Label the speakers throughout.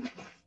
Speaker 1: Thank you.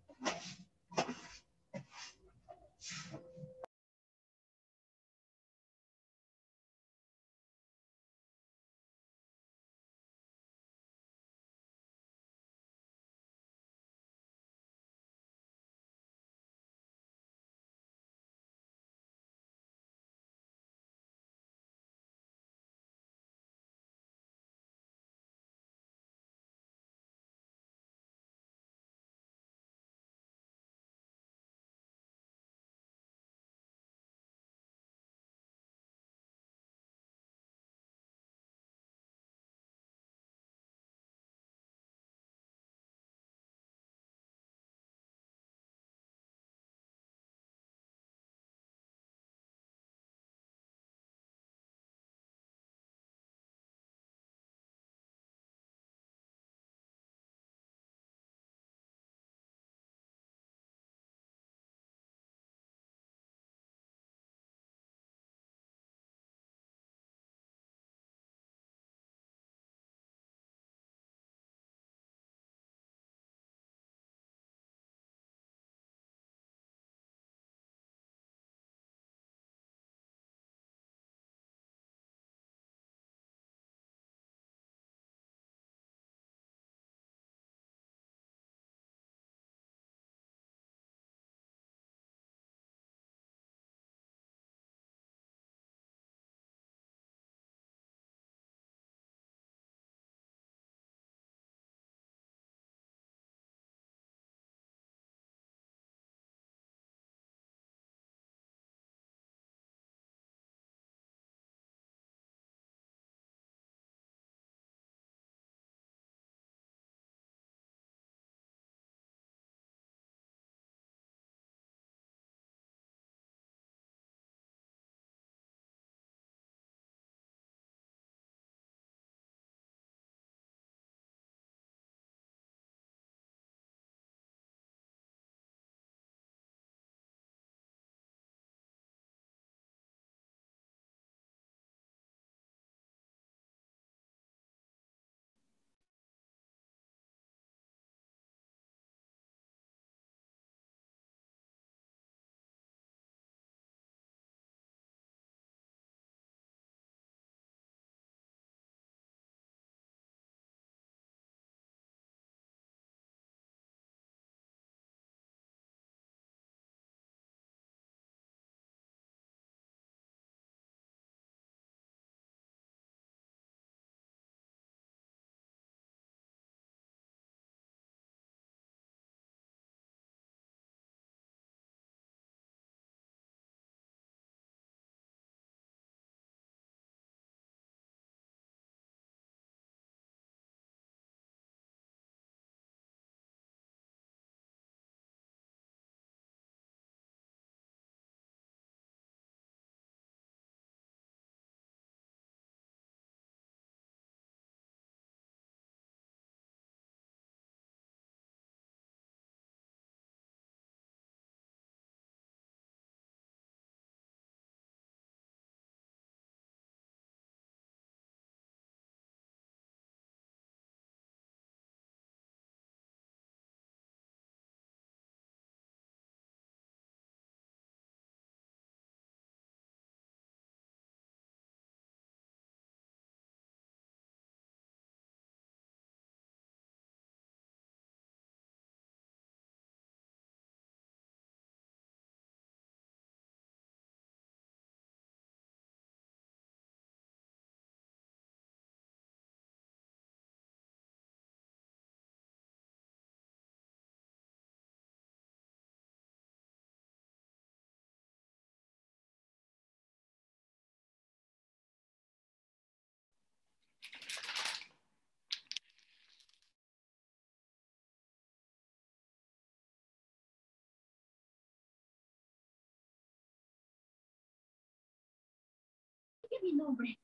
Speaker 1: mi nombre.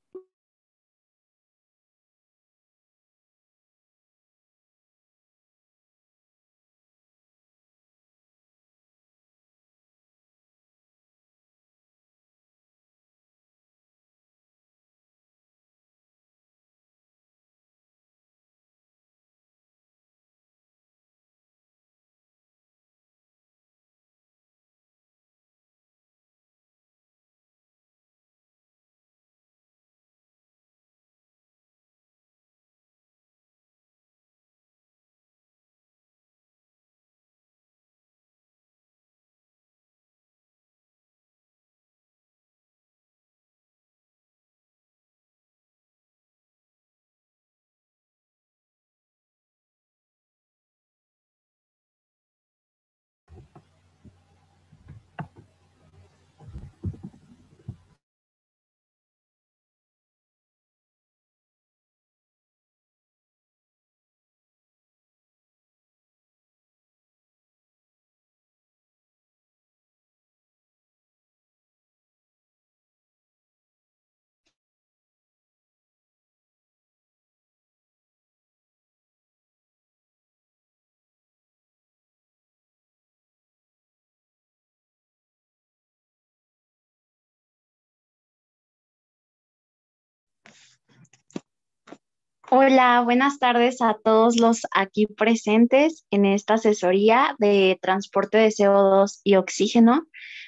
Speaker 1: Hola, buenas tardes a todos los aquí presentes en esta asesoría de transporte de CO2 y oxígeno.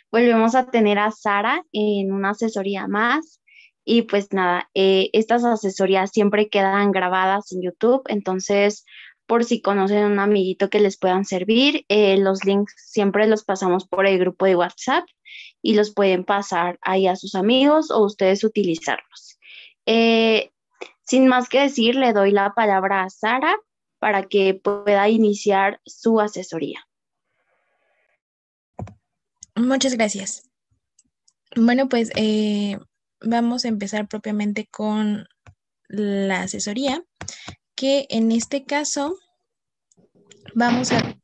Speaker 1: Volvemos a tener a Sara en una asesoría más. Y pues nada, eh, estas asesorías siempre quedan grabadas en YouTube, entonces por si conocen un amiguito que les puedan servir, eh, los links siempre los pasamos por el grupo de WhatsApp y los pueden pasar ahí a sus amigos o ustedes utilizarlos. Eh, sin más que decir, le doy la palabra a Sara para que pueda iniciar su asesoría.
Speaker 2: Muchas gracias. Bueno, pues eh, vamos a empezar propiamente con la asesoría, que en este caso vamos a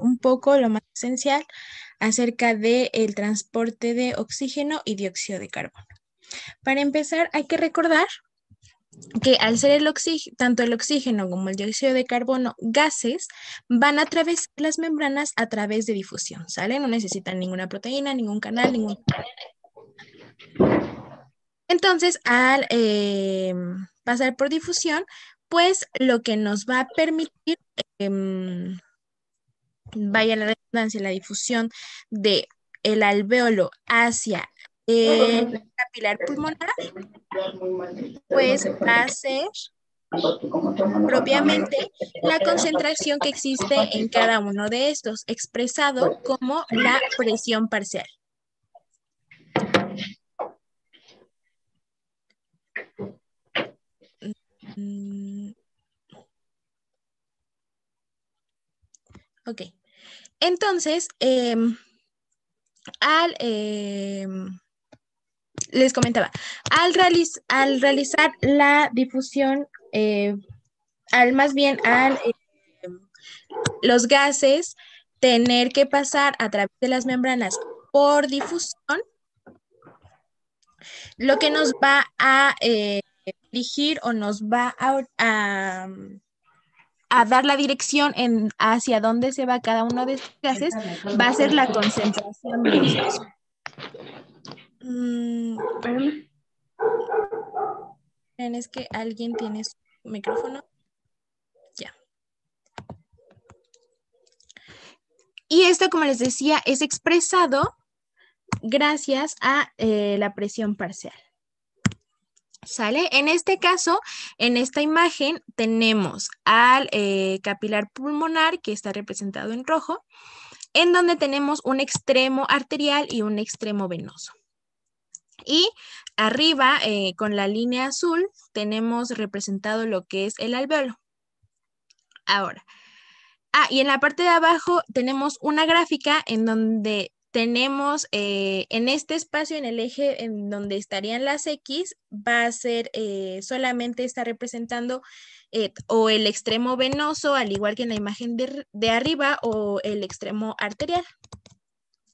Speaker 2: un poco lo más esencial acerca del el transporte de oxígeno y dióxido de carbono. Para empezar, hay que recordar que al ser el oxígeno, tanto el oxígeno como el dióxido de carbono gases, van a de las membranas a través de difusión, ¿sale? No necesitan ninguna proteína, ningún canal, ningún... Entonces, al em, pasar por difusión, pues lo que nos va a permitir, em, vaya la redundancia, la difusión de el alvéolo hacia eh, capilar pulmonar, pues ser, propiamente la concentración que existe en cada uno de estos, expresado pues, como la presión parcial. Mm. Ok. Entonces, em, al em, les comentaba, al, al realizar la difusión, eh, al más bien al eh, los gases tener que pasar a través de las membranas por difusión, lo que nos va a eh, dirigir o nos va a, dar la dirección en hacia dónde se va cada uno de estos gases va a ser la concentración de los gases. Mm, es que alguien tiene su micrófono. Ya. Y esto, como les decía, es expresado gracias a eh, la presión parcial. ¿Sale? En este caso, en esta imagen tenemos al eh, capilar pulmonar que está representado en rojo, en donde tenemos un extremo arterial y un extremo venoso. Y arriba, eh, con la línea azul, tenemos representado lo que es el alveolo. Ahora, ah, y en la parte de abajo tenemos una gráfica en donde tenemos eh, en este espacio, en el eje en donde estarían las X, va a ser eh, solamente está representando o el extremo venoso, al igual que en la imagen de arriba, o el extremo arterial.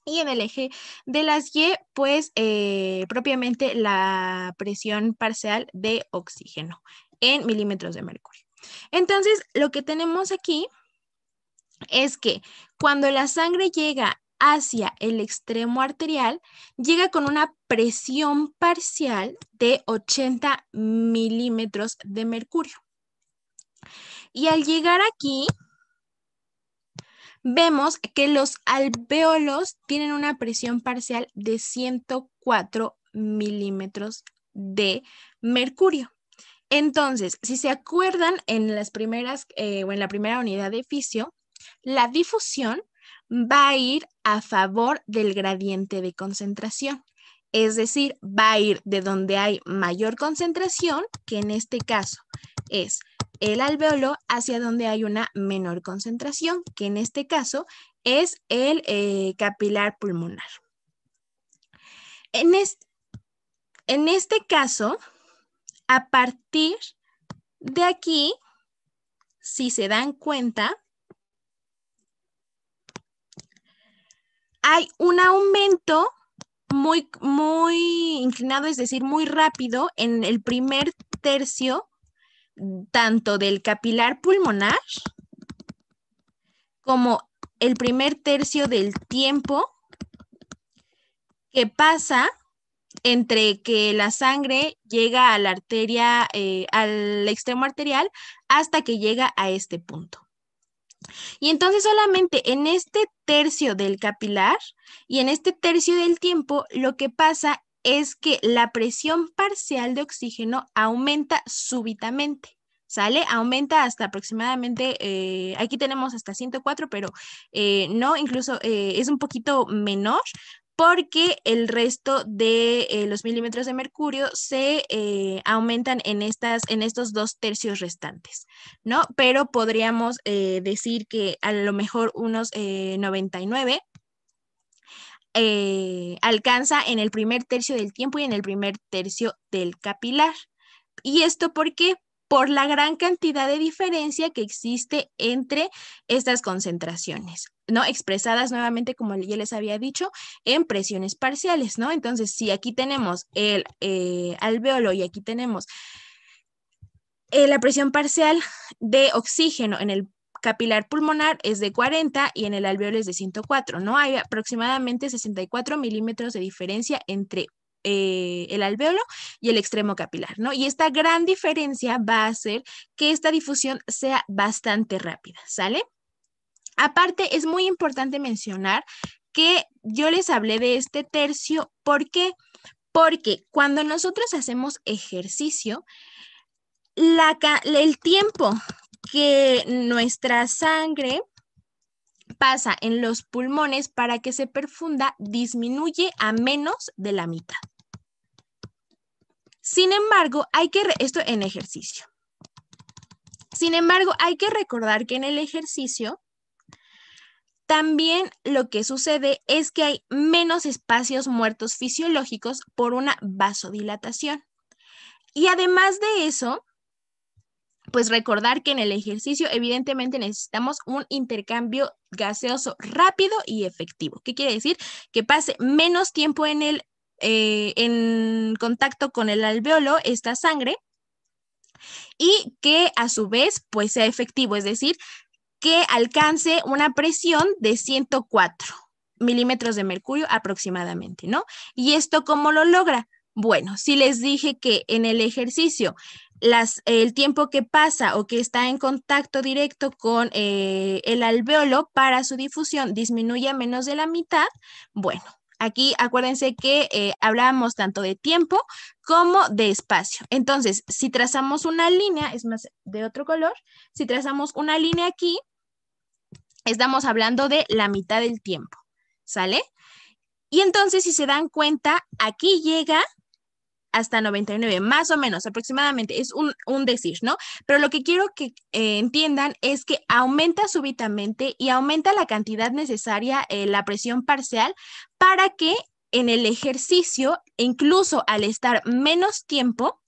Speaker 2: Y en el eje de las Y, pues eh, propiamente la presión parcial de oxígeno en milímetros de mercurio. Entonces, lo que tenemos aquí es que cuando la sangre llega hacia el extremo arterial, llega con una presión parcial de 80 milímetros de mercurio. Y al llegar aquí, vemos que los alvéolos tienen una presión parcial de 104 milímetros de mercurio. Entonces, si se acuerdan en las primeras eh, o en la primera unidad de fisio, la difusión va a ir a favor del gradiente de concentración. Es decir, va a ir de donde hay mayor concentración, que en este caso es el alveolo hacia donde hay una menor concentración, que en este caso es el eh, capilar pulmonar. En, en este caso, a partir de aquí, si se dan cuenta, hay un aumento muy, muy inclinado, es decir, muy rápido en el primer tercio tanto del capilar pulmonar como el primer tercio del tiempo que pasa entre que la sangre llega a la arteria, eh, al extremo arterial, hasta que llega a este punto. Y entonces solamente en este tercio del capilar y en este tercio del tiempo, lo que pasa es que la presión parcial de oxígeno aumenta súbitamente. ¿Sale? Aumenta hasta aproximadamente, eh, aquí tenemos hasta 104, pero eh, no, incluso eh, es un poquito menor, porque el resto de los milímetros de mercurio se aumentan en, estas, en estos dos tercios restantes, ¿no? Pero podríamos decir que a lo mejor unos 99 eh, alcanza en el primer tercio del tiempo y en el primer tercio del capilar. ¿Y esto por qué? Por la gran cantidad de diferencia que existe entre estas concentraciones. ¿no? Expresadas nuevamente, como ya les había dicho, en presiones parciales, ¿no? Entonces, si aquí tenemos el eh, alveolo y aquí tenemos eh, la presión parcial de oxígeno en el capilar pulmonar es de 40 y en el alveolo es de 104, ¿no? Hay aproximadamente 64 milímetros de diferencia entre eh, el alveolo y el extremo capilar, ¿no? Y esta gran diferencia va a hacer que esta difusión sea bastante rápida, ¿sale? Aparte, es muy importante mencionar que yo les hablé de este tercio, ¿por qué? Porque cuando nosotros hacemos ejercicio, la, el tiempo que nuestra sangre pasa en los pulmones para que se perfunda disminuye a menos de la mitad. Sin embargo, hay que, esto en ejercicio. Sin embargo, hay que recordar que en el ejercicio también lo que sucede es que hay menos espacios muertos fisiológicos por una vasodilatación. Y además de eso, pues recordar que en el ejercicio evidentemente necesitamos un intercambio gaseoso rápido y efectivo. ¿Qué quiere decir? Que pase menos tiempo en el eh, en contacto con el alveolo esta sangre y que a su vez pues sea efectivo, es decir, que alcance una presión de 104 milímetros de mercurio aproximadamente, ¿no? ¿Y esto cómo lo logra? Bueno, si les dije que en el ejercicio el tiempo que pasa o que está en contacto directo con eh, el alveolo para su difusión disminuye a menos de la mitad, bueno, aquí acuérdense que eh, hablábamos tanto de tiempo como de espacio. Entonces, si trazamos una línea, es más de otro color, si trazamos una línea aquí, estamos hablando de la mitad del tiempo, ¿sale? Y entonces, si se dan cuenta, aquí llega hasta 99, más o menos aproximadamente, es un, un decir, ¿no? Pero lo que quiero que eh, entiendan es que aumenta súbitamente y aumenta la cantidad necesaria, eh, la presión parcial, para que en el ejercicio, incluso al estar menos tiempo,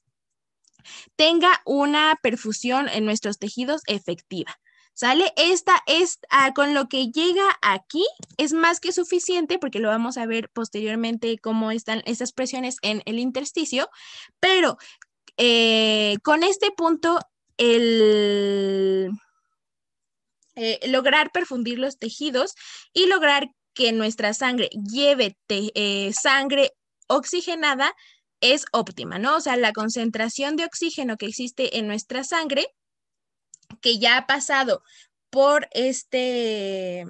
Speaker 2: tenga una perfusión en nuestros tejidos efectiva. ¿Sale? Esta es ah, con lo que llega aquí, es más que suficiente porque lo vamos a ver posteriormente cómo están estas presiones en el intersticio, pero eh, con este punto el... Eh, lograr perfundir los tejidos y lograr que nuestra sangre lleve eh, sangre oxigenada es óptima, ¿no? O sea, la concentración de oxígeno que existe en nuestra sangre que ya ha pasado por este,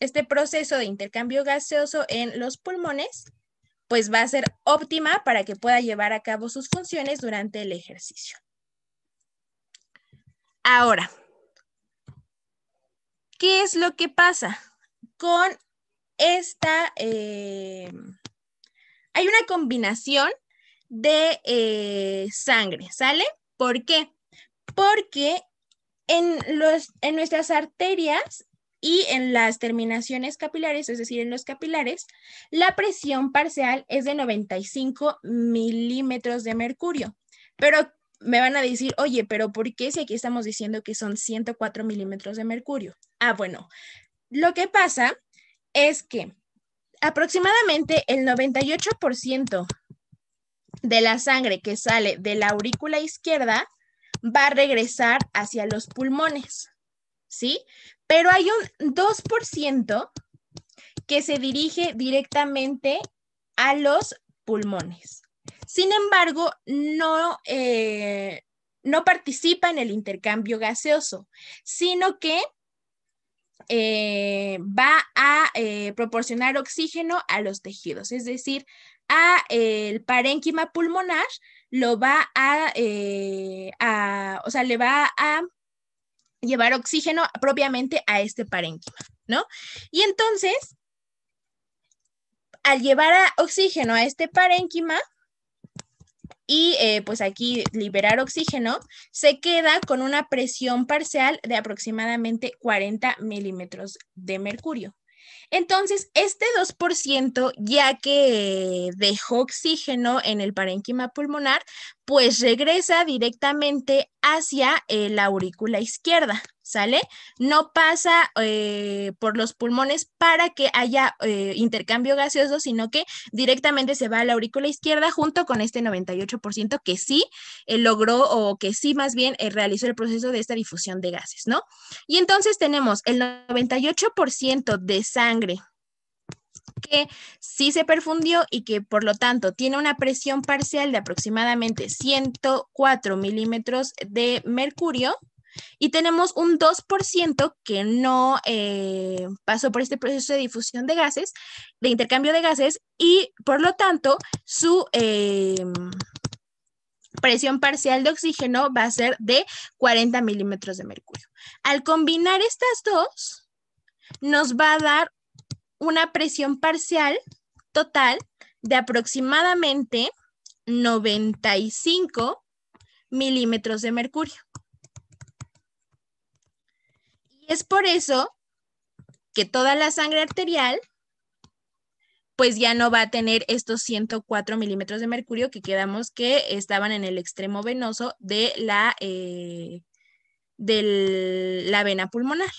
Speaker 2: este proceso de intercambio gaseoso en los pulmones, pues va a ser óptima para que pueda llevar a cabo sus funciones durante el ejercicio. Ahora, ¿qué es lo que pasa con esta? Eh, hay una combinación de eh, sangre, ¿sale? ¿Por qué? Porque en, los, en nuestras arterias y en las terminaciones capilares, es decir, en los capilares, la presión parcial es de 95 milímetros de mercurio. Pero me van a decir, oye, pero ¿por qué si aquí estamos diciendo que son 104 milímetros de mercurio? Ah, bueno, lo que pasa es que aproximadamente el 98% de la sangre que sale de la aurícula izquierda va a regresar hacia los pulmones, ¿sí? Pero hay un 2% que se dirige directamente a los pulmones. Sin embargo, no, eh, no participa en el intercambio gaseoso, sino que eh, va a eh, proporcionar oxígeno a los tejidos, es decir, a el parénquima pulmonar lo va eh, a, o sea, le va a llevar oxígeno propiamente a este parénquima, ¿no? Y entonces, al llevar oxígeno a este parénquima, y eh, pues aquí liberar oxígeno, se queda con una presión parcial de aproximadamente 40 milímetros de mercurio. Entonces, este 2%, ya que dejó oxígeno en el parénquima pulmonar, pues regresa directamente hacia la aurícula izquierda. ¿sale? No pasa eh, por los pulmones para que haya eh, intercambio gaseoso, sino que directamente se va a la aurícula izquierda junto con este 98% que sí eh, logró o que sí más bien realizó el proceso de esta difusión de gases, ¿no? Y entonces tenemos el 98% de sangre que sí se perfundió y que por lo tanto tiene una presión parcial de aproximadamente 104 milímetros de mercurio, y tenemos un 2% que no eh, pasó por este proceso de difusión de gases, de intercambio de gases, y por lo tanto su eh, presión parcial de oxígeno va a ser de 40 milímetros de mercurio. Al combinar estas dos, nos va a dar una presión parcial total de aproximadamente 95 milímetros de mercurio es por eso que toda la sangre arterial pues ya no va a tener estos 104 milímetros de mercurio que quedamos que estaban en el extremo venoso de la, eh, la vena pulmonar,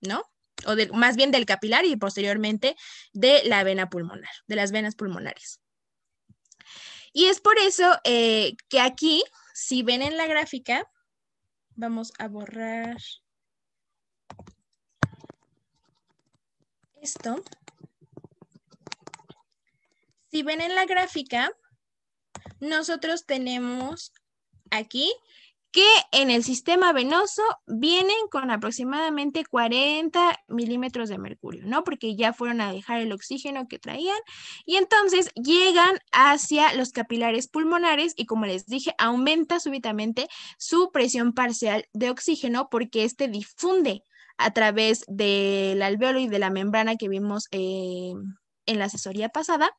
Speaker 2: ¿no? O más bien del capilar y posteriormente de la vena pulmonar, de las venas pulmonares. Y es por eso eh, que aquí, si ven en la gráfica, vamos a borrar Esto, Si ven en la gráfica, nosotros tenemos aquí que en el sistema venoso vienen con aproximadamente 40 milímetros de mercurio, ¿no? Porque ya fueron a dejar el oxígeno que traían y entonces llegan hacia los capilares pulmonares y como les dije, aumenta súbitamente su presión parcial de oxígeno porque este difunde a través del alveolo y de la membrana que vimos eh, en la asesoría pasada.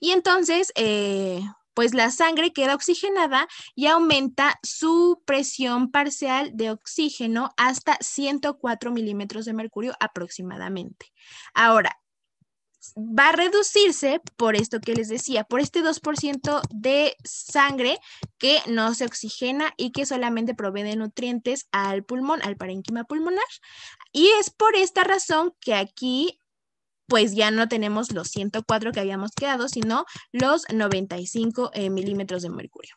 Speaker 2: Y entonces, eh, pues la sangre queda oxigenada y aumenta su presión parcial de oxígeno hasta 104 milímetros de mercurio aproximadamente. Ahora, va a reducirse por esto que les decía, por este 2% de sangre que no se oxigena y que solamente provee de nutrientes al pulmón, al parénquima pulmonar. Y es por esta razón que aquí pues ya no tenemos los 104 que habíamos quedado, sino los 95 eh, milímetros de mercurio.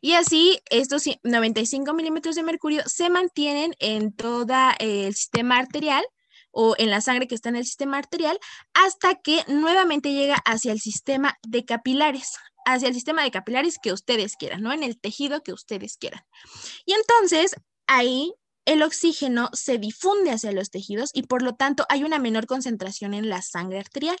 Speaker 2: Y así, estos 95 milímetros de mercurio se mantienen en todo eh, el sistema arterial o en la sangre que está en el sistema arterial, hasta que nuevamente llega hacia el sistema de capilares hacia el sistema de capilares que ustedes quieran, ¿no? En el tejido que ustedes quieran. Y entonces ahí el oxígeno se difunde hacia los tejidos y por lo tanto hay una menor concentración en la sangre arterial.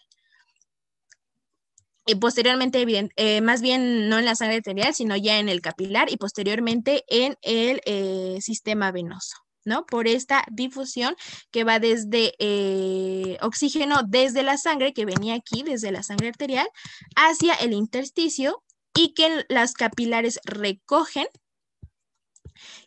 Speaker 2: Y posteriormente, eh, más bien no en la sangre arterial, sino ya en el capilar y posteriormente en el eh, sistema venoso. ¿no? Por esta difusión que va desde eh, oxígeno, desde la sangre, que venía aquí, desde la sangre arterial, hacia el intersticio y que las capilares recogen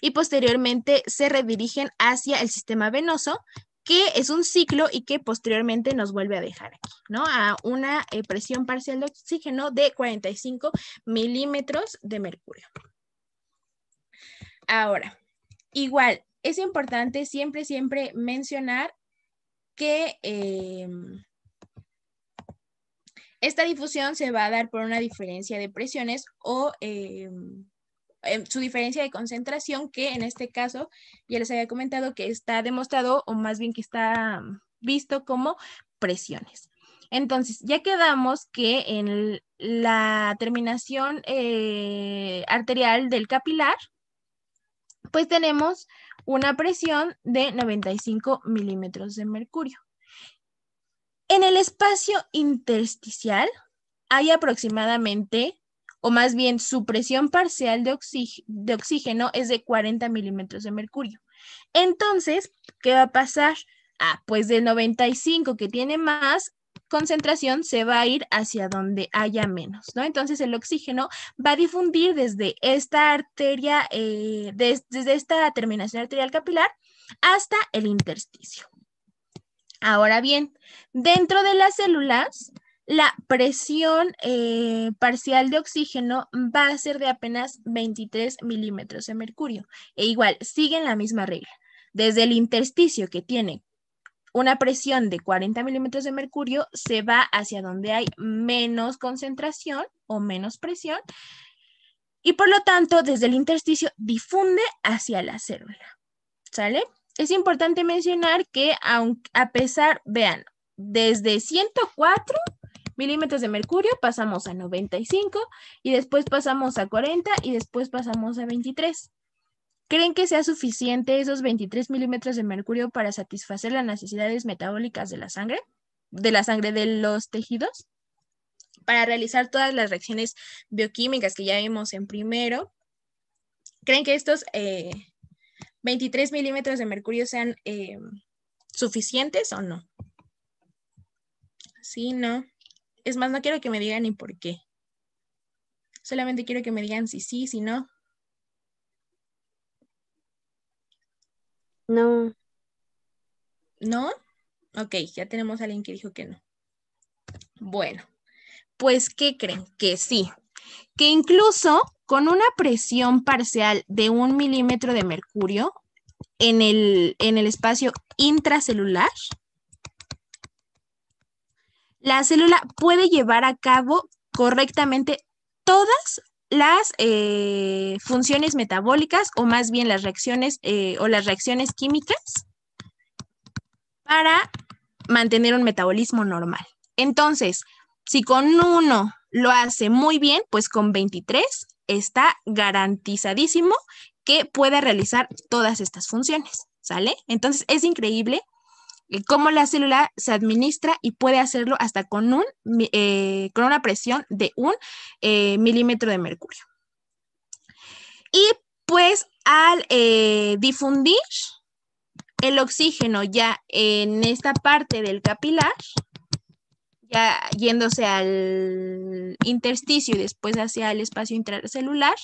Speaker 2: y posteriormente se redirigen hacia el sistema venoso, que es un ciclo y que posteriormente nos vuelve a dejar aquí, ¿no? A una eh, presión parcial de oxígeno de 45 milímetros de mercurio. Ahora, igual, es importante siempre, siempre mencionar que eh, esta difusión se va a dar por una diferencia de presiones o eh, su diferencia de concentración, que en este caso ya les había comentado que está demostrado o más bien que está visto como presiones. Entonces, ya quedamos que en la terminación eh, arterial del capilar, pues tenemos una presión de 95 milímetros de mercurio. En el espacio intersticial hay aproximadamente, o más bien su presión parcial de, oxígeno es de 40 milímetros de mercurio. Entonces, ¿qué va a pasar? Ah, pues del 95 que tiene más concentración se va a ir hacia donde haya menos, ¿no? Entonces el oxígeno va a difundir desde esta arteria, eh, desde esta terminación arterial capilar hasta el intersticio. Ahora bien, dentro de las células, la presión eh, parcial de oxígeno va a ser de apenas 23 milímetros de mercurio. E igual, siguen la misma regla. Desde el intersticio que tiene una presión de 40 milímetros de mercurio se va hacia donde hay menos concentración o menos presión y por lo tanto desde el intersticio difunde hacia la célula. ¿Sale? Es importante mencionar que a pesar, vean, desde 104 milímetros de mercurio pasamos a 95 y después pasamos a 40 y después pasamos a 23. ¿Creen que sea suficiente esos 23 milímetros de mercurio para satisfacer las necesidades metabólicas de la sangre, de la sangre de los tejidos? Para realizar todas las reacciones bioquímicas que ya vimos en primero, ¿creen que estos 23 eh, milímetros de mercurio sean eh, suficientes o no? Sí, no. Es más, no quiero que me digan ni por qué. Solamente quiero que me digan si sí, si no, No. ¿No? Ok, ya tenemos a alguien que dijo que no. Bueno, pues ¿qué creen? Que sí. Que incluso con una presión parcial de un milímetro de mercurio en el, en el espacio intracelular, la célula puede llevar a cabo correctamente todas las eh, funciones metabólicas o más bien las reacciones eh, o las reacciones químicas para mantener un metabolismo normal. Entonces, si con uno lo hace muy bien, pues con 23 está garantizadísimo que pueda realizar todas estas funciones, ¿sale? Entonces, es increíble eh, cómo la célula se administra y puede hacerlo hasta con, un, eh, con una presión de un eh, milímetro de mercurio. Y pues al difundir el oxígeno ya en esta parte del capilar, ya yéndose al intersticio y después hacia el espacio intracelular,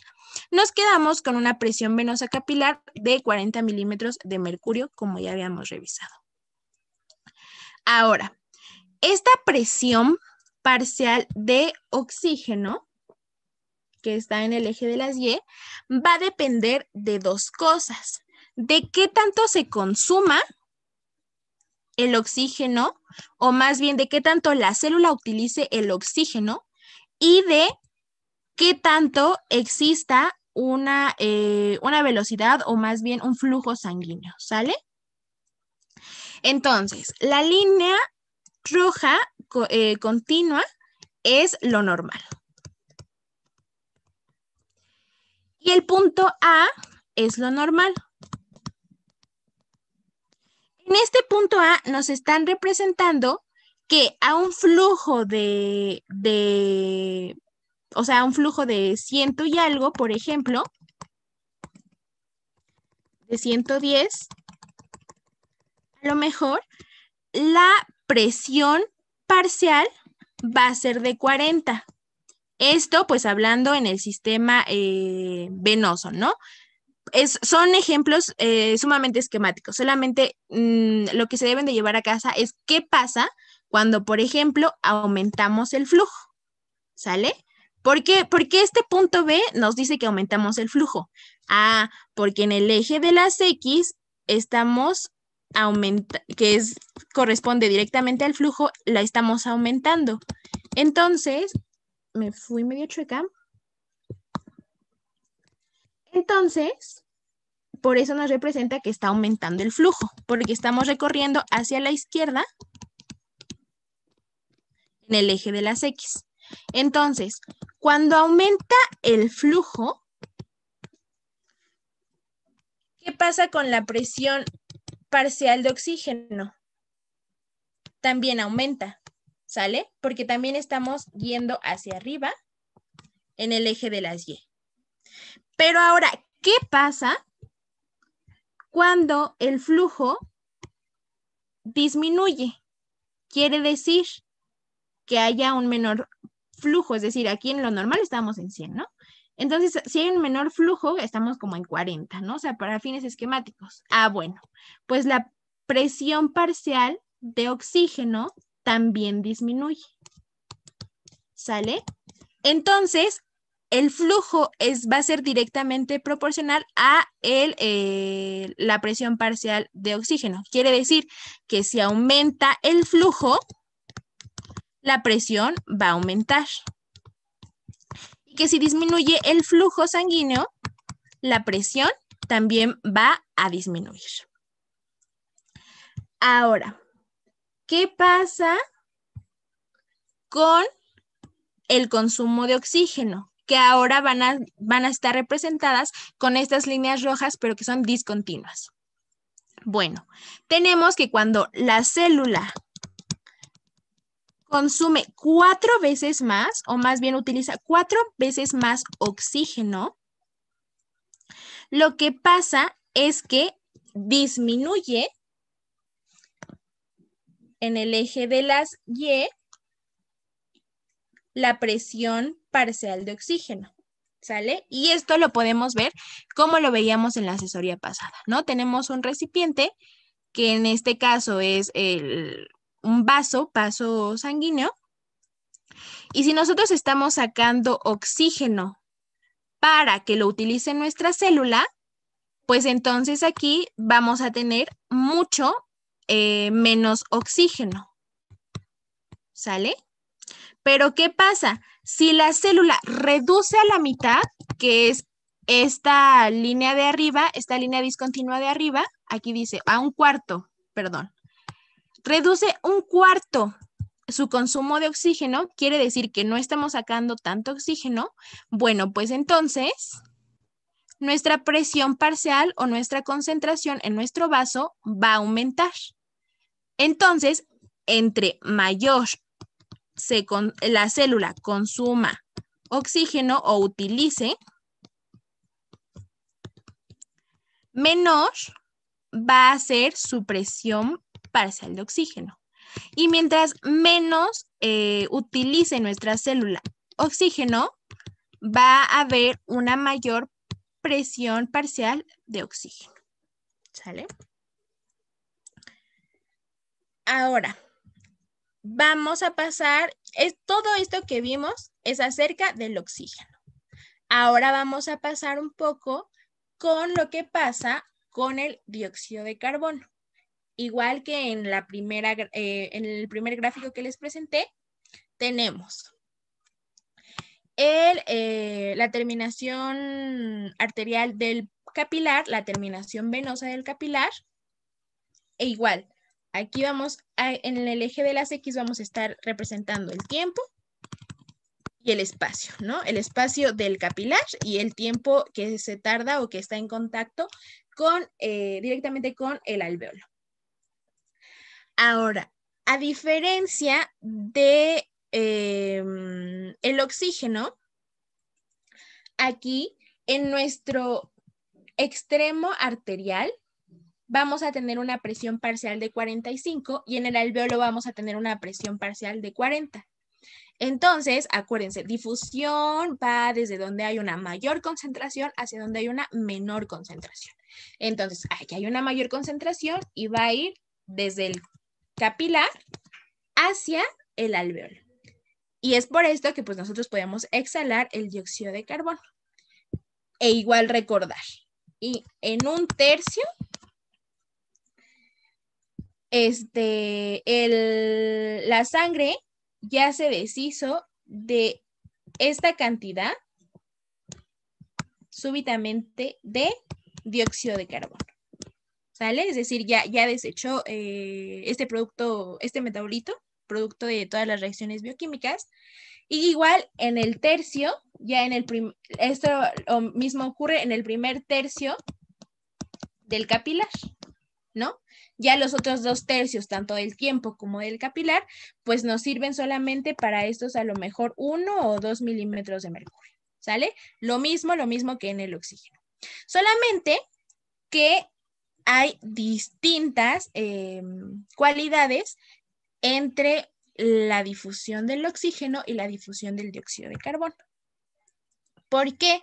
Speaker 2: nos quedamos con una presión venosa capilar de 40 milímetros de mercurio, como ya habíamos revisado. Ahora, esta presión parcial de oxígeno que está en el eje de las Y va a depender de dos cosas. De qué tanto se consuma el oxígeno, o más bien de qué tanto la célula utilice el oxígeno y de qué tanto exista una, eh, una velocidad o más bien un flujo sanguíneo, ¿sale? Entonces, la línea roja eh, continua es lo normal. Y el punto A es lo normal. En este punto A nos están representando que a un flujo de, de o sea, a un flujo de ciento y algo, por ejemplo, de 110, a lo mejor la presión parcial va a ser de 40. Esto, pues hablando en el sistema eh, venoso, ¿no? Es, son ejemplos eh, sumamente esquemáticos. Solamente mm, lo que se deben de llevar a casa es qué pasa cuando, por ejemplo, aumentamos el flujo. ¿Sale? Porque, porque este punto B nos dice que aumentamos el flujo. Ah, porque en el eje de las X estamos aumenta, que es, corresponde directamente al flujo, la estamos aumentando. Entonces, me fui medio chueca. Entonces, por eso nos representa que está aumentando el flujo, porque estamos recorriendo hacia la izquierda en el eje de las X. Entonces, cuando aumenta el flujo, ¿qué pasa con la presión parcial de oxígeno también aumenta, ¿sale? Porque también estamos yendo hacia arriba en el eje de las Y. Pero ahora, ¿qué pasa cuando el flujo disminuye? Quiere decir que haya un menor flujo, es decir, aquí en lo normal estamos en 100, ¿no? Entonces, si hay un menor flujo, estamos como en 40, ¿no? O sea, para fines esquemáticos. Ah, bueno, pues la presión parcial de oxígeno también disminuye. ¿Sale? Entonces, el flujo es, va a ser directamente proporcional a eh, la presión parcial de oxígeno. Quiere decir que si aumenta el flujo, la presión va a aumentar que si disminuye el flujo sanguíneo, la presión también va a disminuir. Ahora, ¿qué pasa con el consumo de oxígeno? Que ahora van a, van a estar representadas con estas líneas rojas, pero que son discontinuas. Bueno, tenemos que cuando la célula consume cuatro veces más, o más bien utiliza cuatro veces más oxígeno, lo que pasa es que disminuye en el eje de las Y la presión parcial de oxígeno. ¿Sale? Y esto lo podemos ver como lo veíamos en la asesoría pasada, ¿no? Tenemos un recipiente que en este caso es el, un vaso, paso sanguíneo. Y si nosotros estamos sacando oxígeno para que lo utilice nuestra célula, pues entonces aquí vamos a tener mucho eh, menos oxígeno. ¿Sale? Pero ¿qué pasa? Si la célula reduce a la mitad, que es esta línea de arriba, esta línea discontinua de arriba, aquí dice a un cuarto, perdón, reduce un cuarto su consumo de oxígeno, quiere decir que no estamos sacando tanto oxígeno. Bueno, pues entonces nuestra presión parcial o nuestra concentración en nuestro vaso va a aumentar. Entonces, entre mayor se la célula consuma oxígeno o utilice, menor va a ser su presión parcial de oxígeno. Y mientras menos eh, utilice nuestra célula oxígeno, va a haber una mayor presión parcial de oxígeno. ¿Sale? Ahora, vamos a pasar, es, todo esto que vimos es acerca del oxígeno. Ahora vamos a pasar un poco con lo que pasa con el dióxido de carbono igual que en, la primera, eh, en el primer gráfico que les presenté, tenemos eh, la terminación arterial del capilar, la terminación venosa del capilar, e igual, aquí vamos, en el eje de las X vamos a estar representando el tiempo y el espacio, ¿no? El espacio del capilar y el tiempo que se tarda o que está en contacto con, eh, directamente con el alveolo. Ahora, a diferencia de em, el oxígeno, aquí en nuestro extremo arterial vamos a tener una presión parcial de 45 y en el alveolo vamos a tener una presión parcial de 40. Entonces, acuérdense, difusión va desde donde hay una mayor concentración hacia donde hay una menor concentración. Entonces, aquí hay una mayor concentración y va a ir desde el capilar hacia el alveol. Y es por esto que pues nosotros podemos exhalar el dióxido de carbono. E igual recordar. Y en un tercio, este, el, la sangre ya se deshizo de esta cantidad súbitamente de dióxido de carbono. ¿sale? Es decir, ya, ya desechó eh, este producto, este metabolito, producto de todas las reacciones bioquímicas. Y igual en el tercio, ya en el primer, esto lo mismo ocurre en el primer tercio del capilar, ¿no? Ya los otros dos tercios, tanto del tiempo como del capilar, pues nos sirven solamente para estos a lo mejor uno o dos milímetros de mercurio, ¿sale? Lo mismo, lo mismo que en el oxígeno. Solamente que hay distintas em, cualidades entre la difusión del oxígeno y la difusión del dióxido de carbono. ¿Por qué?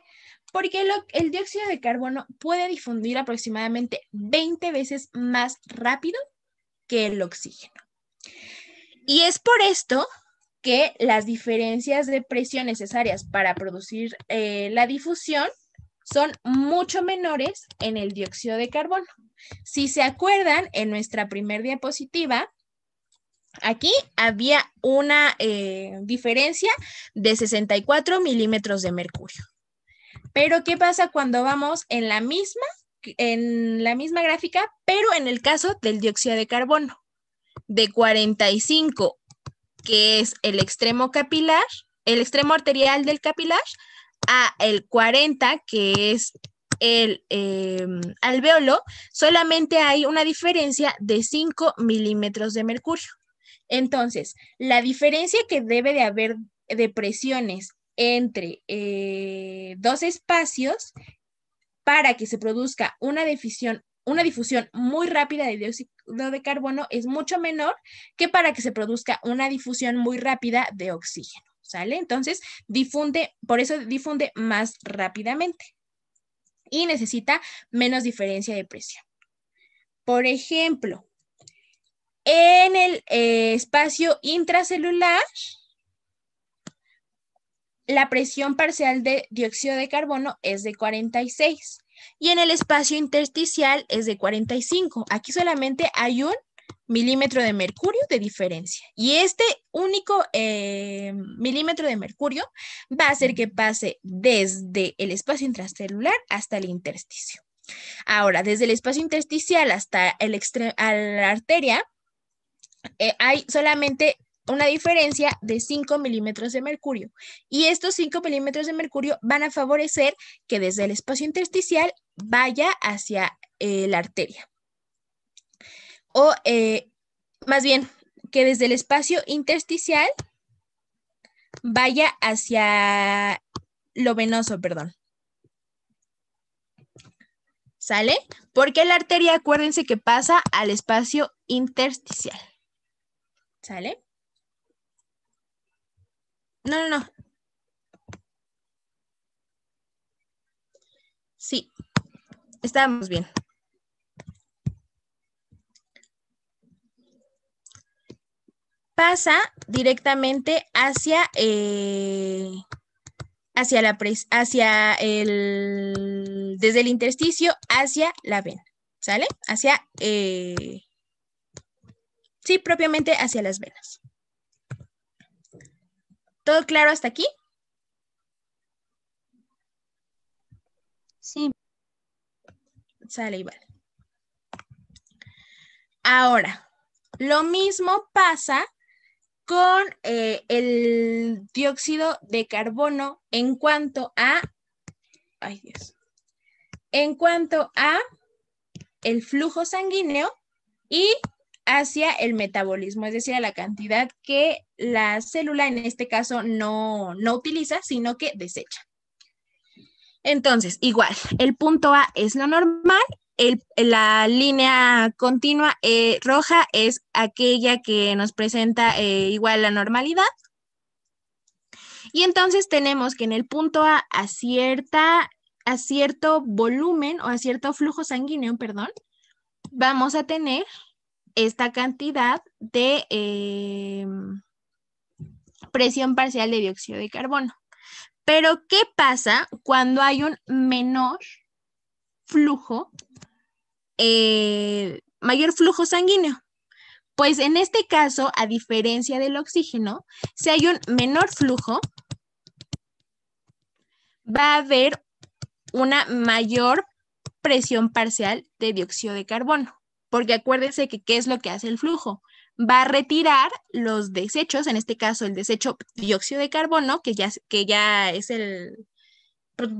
Speaker 2: Porque el dióxido de carbono puede difundir aproximadamente 20 veces más rápido que el oxígeno. Y es por esto que las diferencias de presión necesarias para producir eh, la difusión son mucho menores en el dióxido de carbono. Si se acuerdan, en nuestra primer diapositiva, aquí había una eh, diferencia de 64 milímetros de mercurio. Pero, ¿qué pasa cuando vamos en la misma, en la misma gráfica, pero en el caso del dióxido de carbono? De 45, que es el extremo capilar, el extremo arterial del capilar, a el 40, que es el em, alveolo alvéolo, solamente hay una diferencia de 5 milímetros de mercurio. Entonces, la diferencia que debe de haber de presiones entre eh, dos espacios para que se produzca una difusión, una difusión muy rápida de dióxido de carbono es mucho menor que para que se produzca una difusión muy rápida de oxígeno, ¿sale? Entonces, difunde, por eso difunde más rápidamente y necesita menos diferencia de presión. Por ejemplo, en el eh, espacio intracelular, la presión parcial de dióxido de carbono es de 46 y en el espacio intersticial es de 45. Aquí solamente hay un milímetro de mercurio de diferencia. Y este único eh, milímetro de mercurio va a hacer que pase desde el espacio intracelular hasta el intersticio. Ahora, desde el espacio intersticial hasta el la arteria, eh, hay solamente una diferencia de 5 milímetros de mercurio. Y estos 5 milímetros de mercurio van a favorecer que desde el espacio intersticial vaya hacia eh, la arteria o eh, más bien que desde el espacio intersticial vaya hacia lo venoso, perdón. ¿Sale? Porque la arteria, acuérdense que pasa al espacio intersticial. ¿Sale? No, no, no.
Speaker 1: Sí, estábamos bien.
Speaker 2: pasa directamente hacia, eh, hacia, la hacia el, desde el intersticio hacia la vena, ¿sale? Hacia, eh, sí, propiamente hacia las venas. ¿Todo claro hasta aquí? Sí. Sale igual. Ahora, lo mismo pasa con eh, el dióxido de carbono en cuanto a, ay Dios, en cuanto a el flujo sanguíneo y hacia el metabolismo, es decir, la cantidad que la célula en este caso no, no utiliza, sino que desecha. Entonces, igual, el punto A es lo normal la línea continua eh, roja es aquella que nos presenta eh, igual la normalidad. Y entonces tenemos que en el punto A, a, cierta, cierto volumen o a cierto flujo sanguíneo, perdón, vamos a tener esta cantidad de eh, presión parcial de dióxido de carbono. Pero, ¿qué pasa cuando hay un menor flujo eh, mayor flujo sanguíneo. Pues en este caso, a diferencia del oxígeno, si hay un menor flujo, va a haber una mayor presión parcial de dióxido de carbono, porque acuérdense que qué es lo que hace el flujo. Va a retirar los desechos, en este caso el desecho dióxido de carbono, que ya, que ya es el, pues,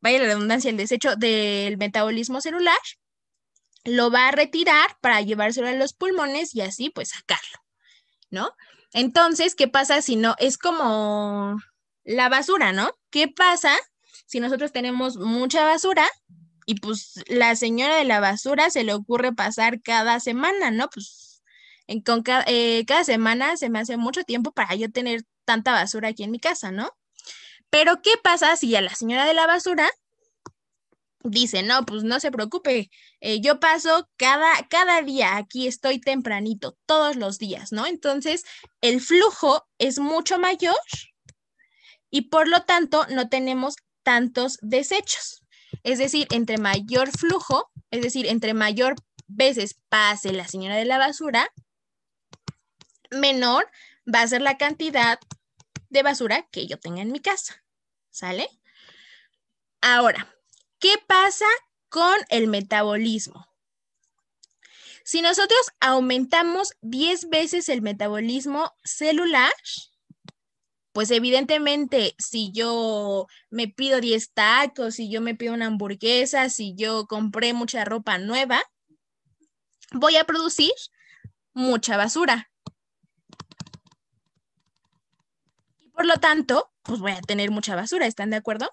Speaker 2: vaya la redundancia, el desecho del metabolismo celular, lo va a retirar para llevárselo a los pulmones y así pues sacarlo, ¿no? Entonces, ¿qué pasa si no? Es como la basura, ¿no? ¿Qué pasa si nosotros tenemos mucha basura y pues la señora de la basura se le ocurre pasar cada semana, ¿no? Pues en, con eh, cada semana se me hace mucho tiempo para yo tener tanta basura aquí en mi casa, ¿no? Pero ¿qué pasa si a la señora de la basura dice, no, pues no se preocupe, eh, yo paso cada, cada día, aquí estoy tempranito, todos los días, ¿no? Entonces, el flujo es mucho mayor y por lo tanto no tenemos tantos desechos. Es decir, entre mayor flujo, es decir, entre mayor veces pase la señora de la basura, menor va a ser la cantidad de basura que yo tenga en mi casa. ¿Sale? Ahora, ¿Qué pasa con el metabolismo? Si nosotros aumentamos 10 veces el metabolismo celular, pues evidentemente si yo me pido 10 tacos, si yo me pido una hamburguesa, si yo compré mucha ropa nueva, voy a producir mucha basura. Y por lo tanto, pues voy a tener mucha basura, ¿están de acuerdo?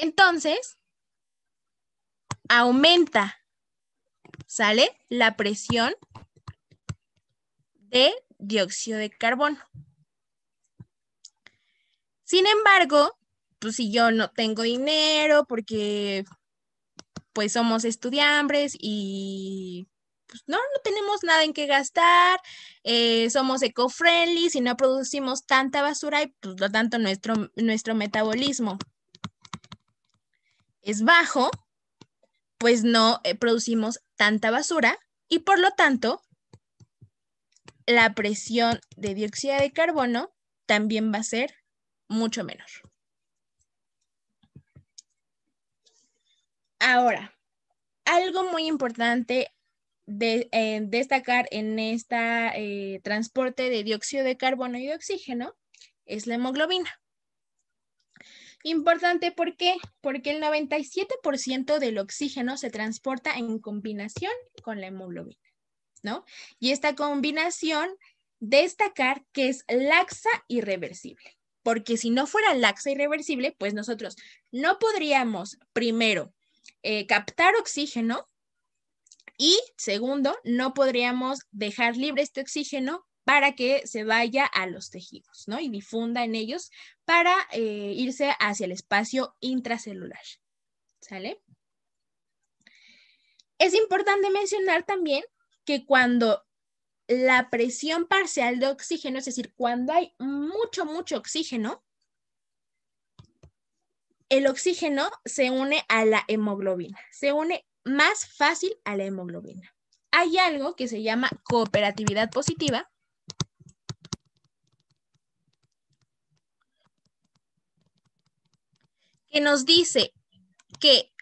Speaker 2: Entonces, aumenta, ¿sale? La presión de dióxido de carbono. Sin embargo, pues si yo no tengo dinero porque pues somos estudiantes y pues no, tenemos nada en qué gastar, eh, somos eco-friendly, si no producimos tanta basura y pues lo tanto nuestro, nuestro metabolismo es bajo, pues no eh, producimos tanta basura y por lo tanto la presión de dióxido de carbono también va a ser mucho menor. Ahora, algo muy importante de, eh, destacar en este transporte de dióxido de carbono y de oxígeno es la hemoglobina. Importante, ¿por qué? Porque el 97% del oxígeno se transporta en combinación con la hemoglobina, ¿no? Y esta combinación, destacar que es laxa irreversible, porque si no fuera laxa irreversible, pues nosotros no podríamos, primero, eh, captar oxígeno y segundo, no podríamos dejar libre este oxígeno para que se vaya a los tejidos, ¿no? Y difunda en ellos para eh, irse hacia el espacio intracelular. ¿Sale? Es importante mencionar también que cuando la presión parcial de oxígeno, es decir, cuando hay mucho, mucho oxígeno, el oxígeno se une a la hemoglobina, se une más fácil a la hemoglobina. Hay algo que se llama cooperatividad positiva, que nos dice que,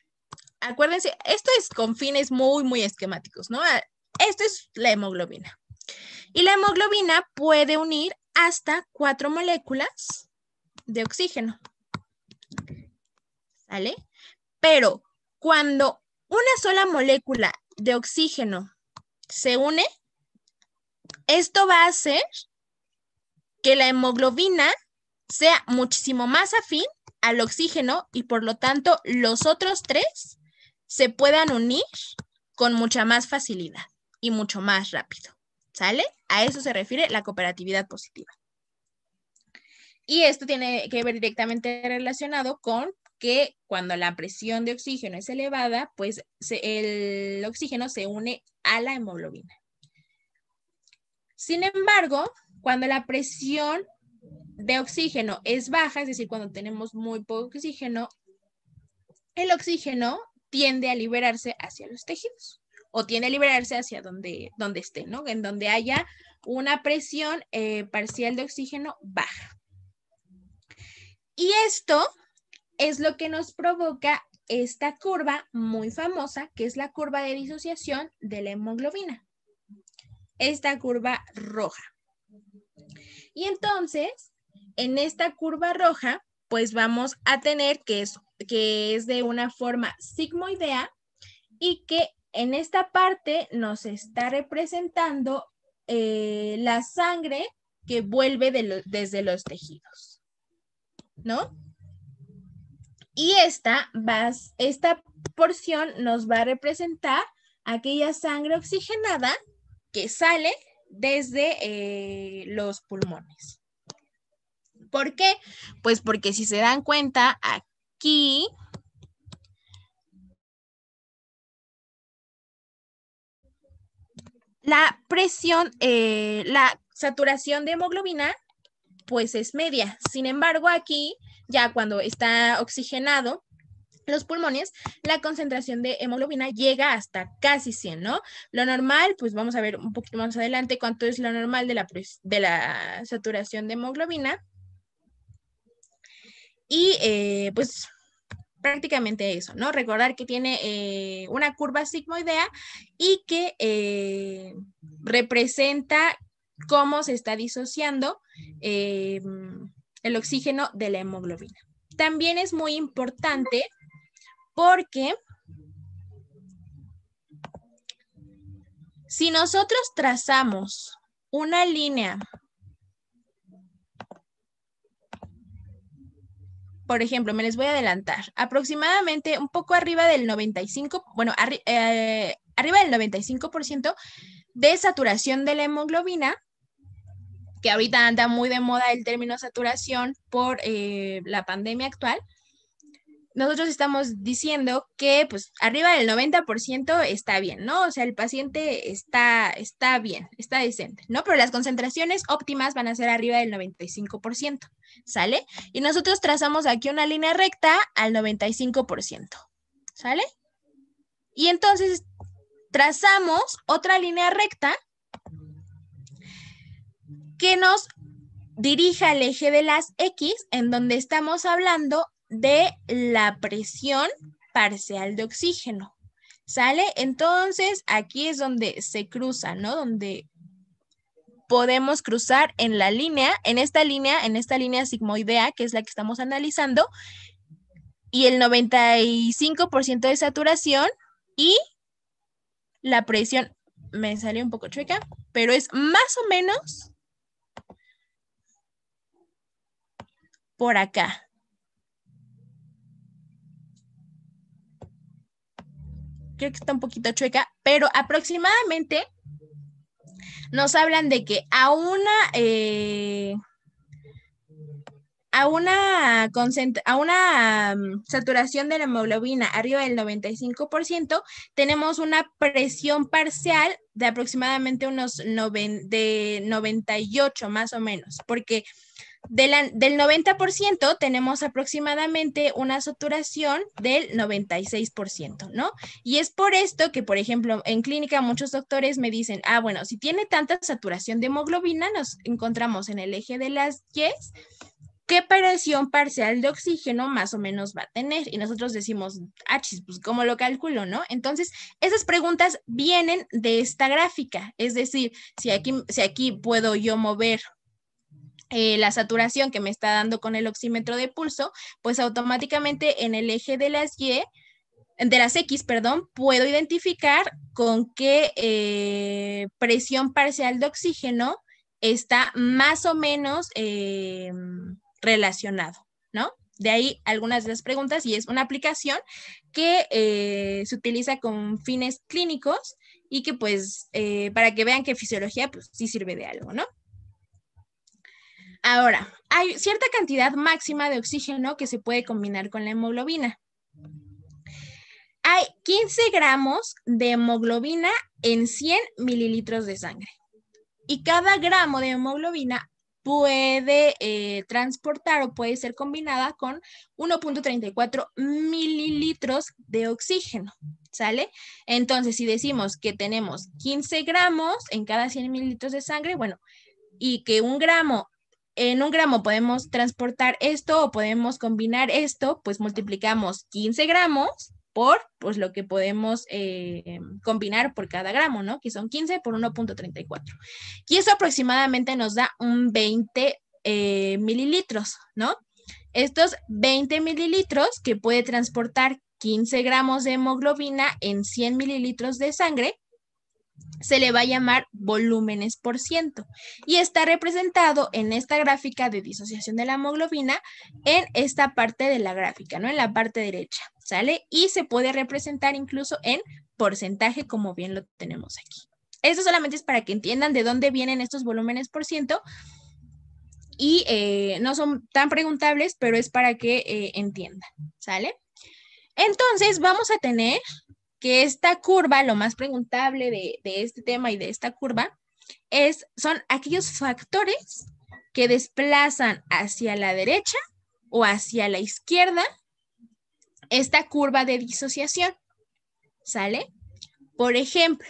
Speaker 2: acuérdense, esto es con fines muy, muy esquemáticos, ¿no? Esto es la hemoglobina. Y la hemoglobina puede unir hasta cuatro moléculas de oxígeno. ¿Sale? Pero cuando una sola molécula de oxígeno se une, esto va a hacer que la hemoglobina sea muchísimo más afín al oxígeno y por lo tanto los otros tres se puedan unir con mucha más facilidad y mucho más rápido. ¿Sale? A eso se refiere la cooperatividad positiva. Y esto tiene que ver directamente relacionado con que cuando la presión de oxígeno es elevada, pues el oxígeno se une a la hemoglobina. Sin embargo, cuando la presión de oxígeno es baja, es decir, cuando tenemos muy poco oxígeno, el oxígeno tiende a liberarse hacia los tejidos o tiende a liberarse hacia donde, donde esté, ¿no? En donde haya una presión eh, parcial de oxígeno baja. Y esto es lo que nos provoca esta curva muy famosa, que es la curva de disociación de la hemoglobina. Esta curva roja. Y entonces, en esta curva roja, pues vamos a tener que es, que es de una forma sigmoidea y que en esta parte nos está representando eh, la sangre que vuelve desde los tejidos, ¿no? Y esta, esta porción nos va a representar aquella sangre oxigenada que sale desde eh, los pulmones. ¿Por qué?
Speaker 1: Pues porque si se dan cuenta, aquí la presión,
Speaker 2: eh, la saturación de hemoglobina, pues es media. Sin embargo, aquí, ya cuando está oxigenado, los pulmones, la concentración de hemoglobina llega hasta casi 100, ¿no? Lo normal, pues vamos a ver un poquito más adelante cuánto es lo normal de la, de la saturación de hemoglobina. Y eh, pues prácticamente eso, ¿no? Recordar que tiene eh, una curva sigmoidea y que eh, representa cómo se está disociando el oxígeno de la hemoglobina. También es muy importante porque si nosotros trazamos una línea por ejemplo, me les voy a adelantar, aproximadamente un poco arriba del 95, bueno, eh, arriba del 95% de saturación de la hemoglobina, que ahorita anda muy de moda el término saturación por eh, la pandemia actual, nosotros estamos diciendo que pues arriba del 90% está bien, ¿no? O sea, el paciente está, está bien, está decente, ¿no? Pero las concentraciones óptimas van a ser arriba del 95%, ¿sale? Y nosotros trazamos aquí una línea recta al 95%, ¿sale? Y entonces trazamos otra línea recta que nos dirija al eje de las X en donde estamos hablando de la presión parcial de oxígeno. ¿Sale? Entonces, aquí es donde se cruza, ¿no? Donde podemos cruzar en la línea, en esta línea, en esta línea sigmoidea, que es la que estamos analizando, y el 95% de saturación y la presión, me salió un poco chueca, pero es más o menos por acá, creo que está un poquito chueca, pero aproximadamente nos hablan de que a una, eh, a una, a una mm, saturación de la hemoglobina arriba del 95%, tenemos una presión parcial de aproximadamente unos de 98 más o menos, porque del 90% tenemos aproximadamente una saturación del 96%, ¿no? Y es por esto que, por ejemplo, en clínica muchos doctores me dicen, ah, bueno, si tiene tanta saturación de hemoglobina, nos encontramos en el eje de las Y, ¿qué presión parcial de oxígeno más o menos va a tener? Y nosotros decimos, ah, pues cómo lo calculo, ¿no? Entonces, esas preguntas vienen de esta gráfica, es decir, si aquí, si aquí puedo yo mover eh, la saturación que me está dando con el oxímetro de pulso, pues automáticamente en el eje de las Y, de las X, perdón, puedo identificar con qué eh, presión parcial de oxígeno está más o menos eh, relacionado, ¿no? De ahí algunas de las preguntas y es una aplicación que se utiliza con fines clínicos y que pues para que vean que fisiología pues sí sirve de algo, ¿no? Ahora, hay cierta cantidad máxima de oxígeno que se puede combinar con la hemoglobina. Hay 15 gramos de hemoglobina en 100 mililitros de sangre. Y cada gramo de hemoglobina puede eh, transportar o puede ser combinada con 1.34 mililitros de oxígeno, ¿sale? Entonces, si decimos que tenemos 15 gramos en cada 100 mililitros de sangre, bueno, y que un gramo en un gramo podemos transportar esto o podemos combinar esto, pues multiplicamos 15 gramos por pues, lo que podemos eh, combinar por cada gramo, ¿no? Que son 15 por 1.34. Y eso aproximadamente nos da un 20 eh, mililitros, ¿no? Estos 20 mililitros que puede transportar 15 gramos de hemoglobina en 100 mililitros de sangre, se le va a llamar volúmenes por ciento y está representado en esta gráfica de disociación de la hemoglobina en esta parte de la gráfica, ¿no? En la parte derecha, ¿sale? Y se puede representar incluso en porcentaje como bien lo tenemos aquí. Esto solamente es para que entiendan de dónde vienen estos volúmenes por ciento y eh, no son tan preguntables, pero es para que eh, entiendan, ¿sale? Entonces vamos a tener que esta curva, lo más preguntable de, este tema y de esta curva, es, son aquellos factores que desplazan hacia la derecha o hacia la izquierda esta curva de disociación. ¿Sale? Por ejemplo,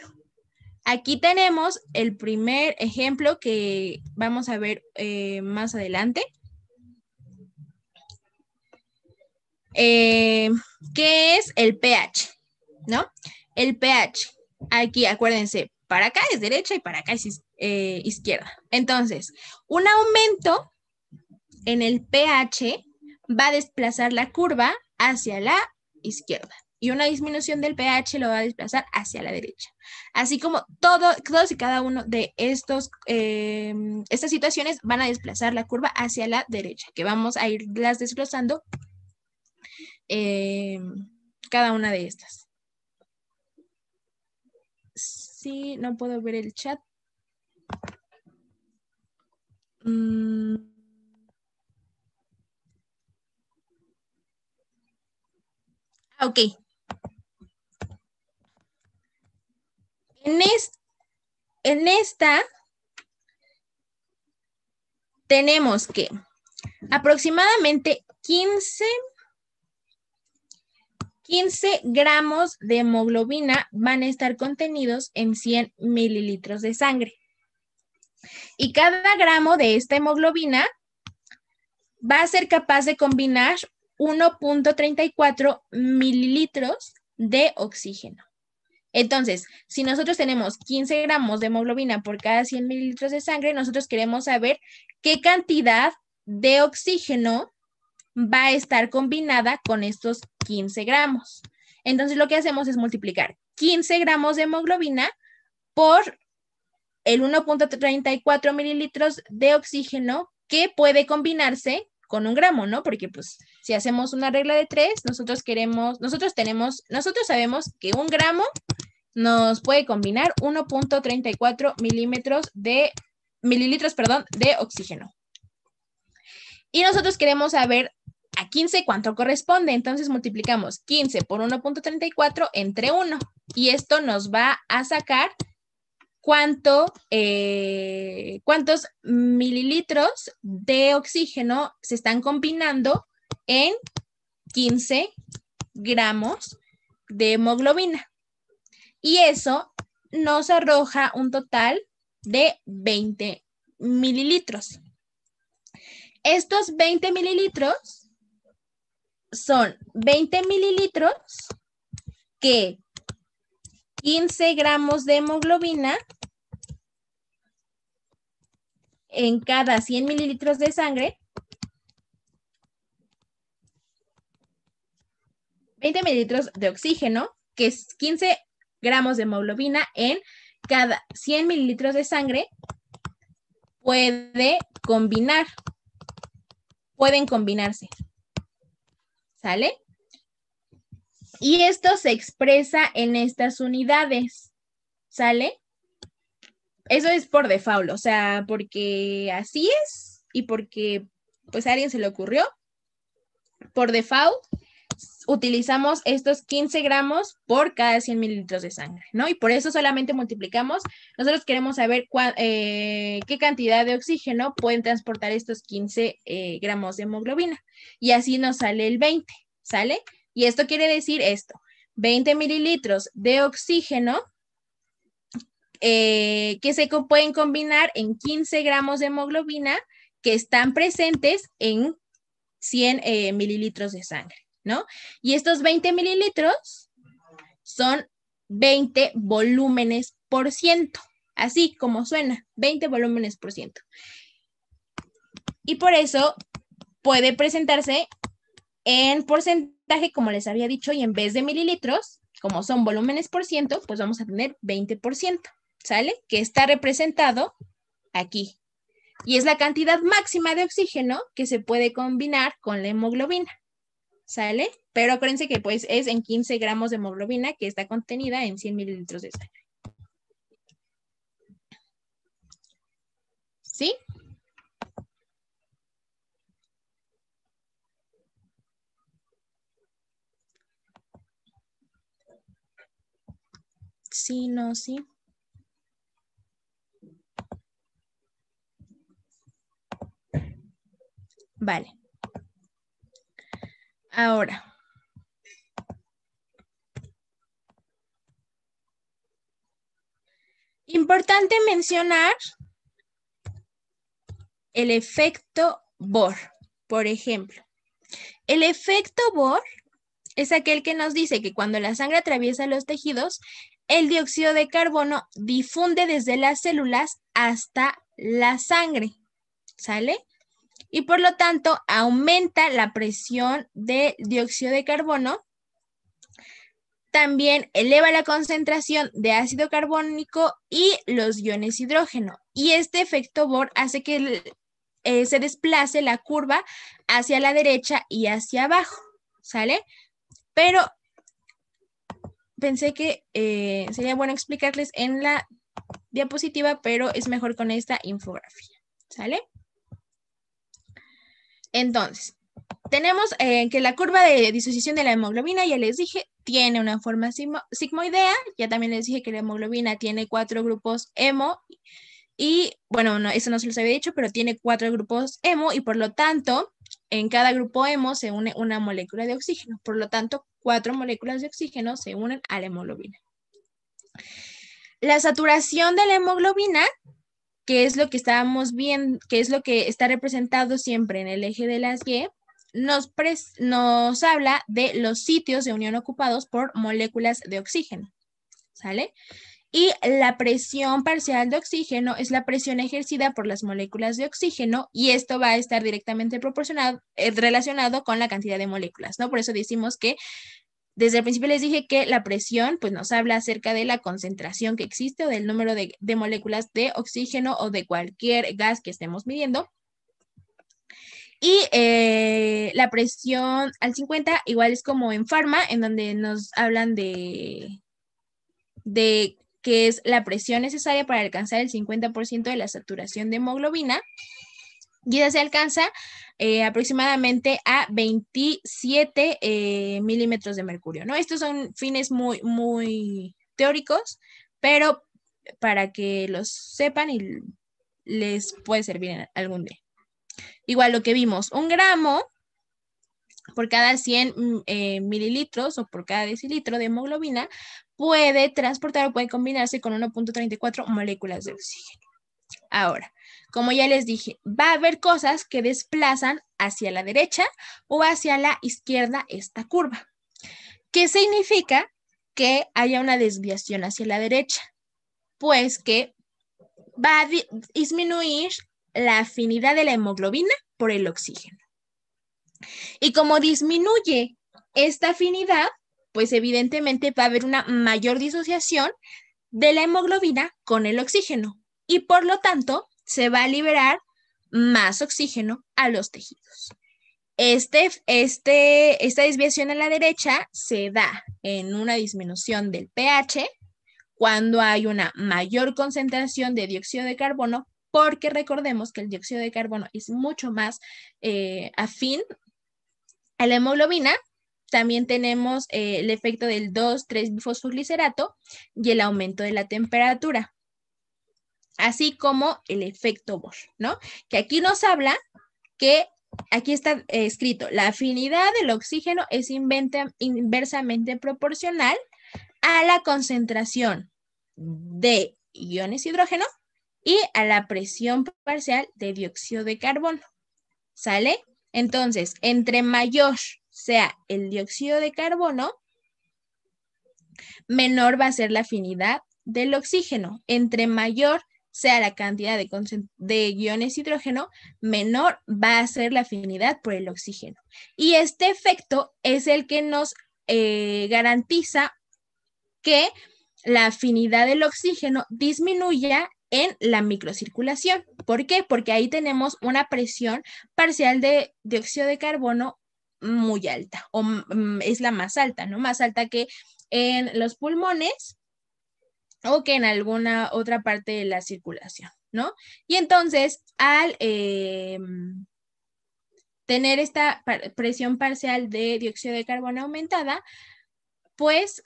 Speaker 2: aquí tenemos el primer ejemplo que vamos a ver eh, más adelante. Eh, ¿Qué es el pH? ¿no? El pH, aquí acuérdense, para acá es derecha y para acá es eh, izquierda. Entonces, un aumento en el pH va a desplazar la curva hacia la izquierda y una disminución del pH lo va a desplazar hacia la derecha. Así como todo, todos y cada uno de estos, em, estas situaciones van a desplazar la curva hacia la derecha, que vamos a ir desglosando em, cada una de estas no puedo ver el chat.
Speaker 1: Mm. Ah, ok.
Speaker 2: En, en esta tenemos que aproximadamente 15 15 gramos de hemoglobina van a estar contenidos en 100 mililitros de sangre. Y cada gramo de esta hemoglobina va a ser capaz de combinar 1.34 mililitros de oxígeno. Entonces, si nosotros tenemos 15 gramos de hemoglobina por cada 100 mililitros de sangre, nosotros queremos saber qué cantidad de oxígeno va a estar combinada con estos 15 gramos. Entonces lo que hacemos es multiplicar 15 gramos de hemoglobina por el 1.34 mililitros de oxígeno que puede combinarse con un gramo, ¿no? Porque pues si hacemos una regla de tres, nosotros queremos, nosotros tenemos, nosotros sabemos que un gramo nos puede combinar 1.34 milímetros de mililitros, perdón, de oxígeno. Y nosotros queremos saber a 15 cuánto corresponde. Entonces multiplicamos 15 por 1.34 entre 1 y esto nos va a sacar cuánto, eh, cuántos mililitros de oxígeno se están combinando en 15 gramos de hemoglobina. Y eso nos arroja un total de 20 mililitros. Estos 20 mililitros son 20 mililitros que 15 gramos de hemoglobina en cada 100 mililitros de sangre. 20 mililitros de oxígeno, que es 15 gramos de hemoglobina en cada 100 mililitros de sangre, puede combinar, pueden combinarse. ¿sale? Y esto se expresa en estas unidades, ¿sale? Eso es por default, o sea, porque así es y porque pues a alguien se le ocurrió. Por default, utilizamos estos 15 gramos por cada 100 mililitros de sangre, ¿no? Y por eso solamente multiplicamos. Nosotros queremos saber eh, qué cantidad de oxígeno pueden transportar estos 15 eh, gramos de hemoglobina. Y así nos sale el 20, ¿sale? Y esto quiere decir esto, 20 mililitros de oxígeno eh, que se pueden combinar en 15 gramos de hemoglobina que están presentes en 100 mililitros de sangre. ¿no? Y estos 20 mililitros son 20 volúmenes por ciento, así como suena, 20 volúmenes por ciento. Y por eso puede presentarse en porcentaje, como les había dicho, y en vez de mililitros, como son volúmenes por ciento, pues vamos a tener 20%, por ciento, ¿sale? Que está representado aquí. Y es la cantidad máxima de oxígeno que se puede combinar con la hemoglobina. ¿sale? Pero acuérdense que pues es en 15 gramos de hemoglobina que está contenida en 100 mililitros de sangre. ¿Sí? Sí, no, sí.
Speaker 1: Vale. Ahora.
Speaker 2: Importante mencionar el efecto Bohr, por ejemplo. El efecto Bohr es aquel que nos dice que cuando la sangre atraviesa los tejidos, el dióxido de carbono difunde desde las células hasta la sangre. ¿Sale? y por lo tanto aumenta la presión de dióxido de carbono. También eleva la concentración de ácido carbónico y los iones hidrógeno. Y este efecto Bohr hace que eh, se desplace la curva hacia la derecha y hacia abajo, ¿sale? Pero pensé que eh, sería bueno explicarles en la diapositiva, pero es mejor con esta infografía, ¿sale? Entonces, tenemos eh, que la curva de disociación de la hemoglobina, ya les dije, tiene una forma sigmoidea. Ya también les dije que la hemoglobina tiene cuatro grupos hemo. Y bueno, eso no se los había dicho, pero tiene cuatro grupos hemo y por lo tanto, en cada grupo hemo se une una molécula de oxígeno. Por lo tanto, cuatro moléculas de oxígeno se unen a la hemoglobina. La saturación de la hemoglobina que es lo que estábamos viendo, que es lo que está representado siempre en el eje de las Y, nos, habla de los sitios de unión ocupados por moléculas de oxígeno. ¿Sale? Y la presión parcial de oxígeno es la presión ejercida por las moléculas de oxígeno y esto va a estar directamente proporcionado, eh, relacionado con la cantidad de moléculas, ¿no? Por eso decimos que desde el principio les dije que la presión pues, nos habla acerca de la concentración que existe o del número de, moléculas de oxígeno o de cualquier gas que estemos midiendo. Y eh, la presión al 50 igual es como en farma, en donde nos hablan de, de que es la presión necesaria para alcanzar el 50% de la saturación de hemoglobina Guida se alcanza eh, aproximadamente a 27 eh, milímetros de mercurio, ¿no? Estos son fines muy, muy teóricos, pero para que los sepan y les puede servir algún día. Igual lo que vimos, un gramo por cada 100 mm, eh, mililitros o por cada decilitro de hemoglobina puede transportar o puede combinarse con 1.34 moléculas de oxígeno. Ahora, como ya les dije, va a haber cosas que desplazan hacia la derecha o hacia la izquierda esta curva, ¿Qué significa que haya una desviación hacia la derecha, pues que va a disminuir la afinidad de la hemoglobina por el oxígeno. Y como disminuye esta afinidad, pues evidentemente va a haber una mayor disociación de la hemoglobina con el oxígeno y por lo tanto se va a liberar más oxígeno a los tejidos. Este, este, esta desviación a la derecha se da en una disminución del pH cuando hay una mayor concentración de dióxido de carbono, porque recordemos que el dióxido de carbono es mucho más eh, afín a la hemoglobina. También tenemos eh, el efecto del 2,3-bifosfoglicerato y el aumento de la temperatura así como el efecto Bohr, ¿no? Que aquí nos habla que aquí está eh, escrito, la afinidad del oxígeno es inversamente proporcional a la concentración de iones hidrógeno y a la presión parcial de dióxido de carbono. ¿Sale? Entonces, entre mayor sea el dióxido de carbono, menor va a ser la afinidad del oxígeno. Entre mayor sea la cantidad de, de hidrógeno, menor va a ser la afinidad por el oxígeno. Y este efecto es el que nos eh, garantiza que la afinidad del oxígeno disminuya en la microcirculación. ¿Por qué? Porque ahí tenemos una presión parcial de dióxido de carbono muy alta, o es la más alta, ¿no? Más alta que en los pulmones o que en alguna otra parte de la circulación, ¿no? Y entonces, al em, tener esta presión parcial de dióxido de carbono aumentada, pues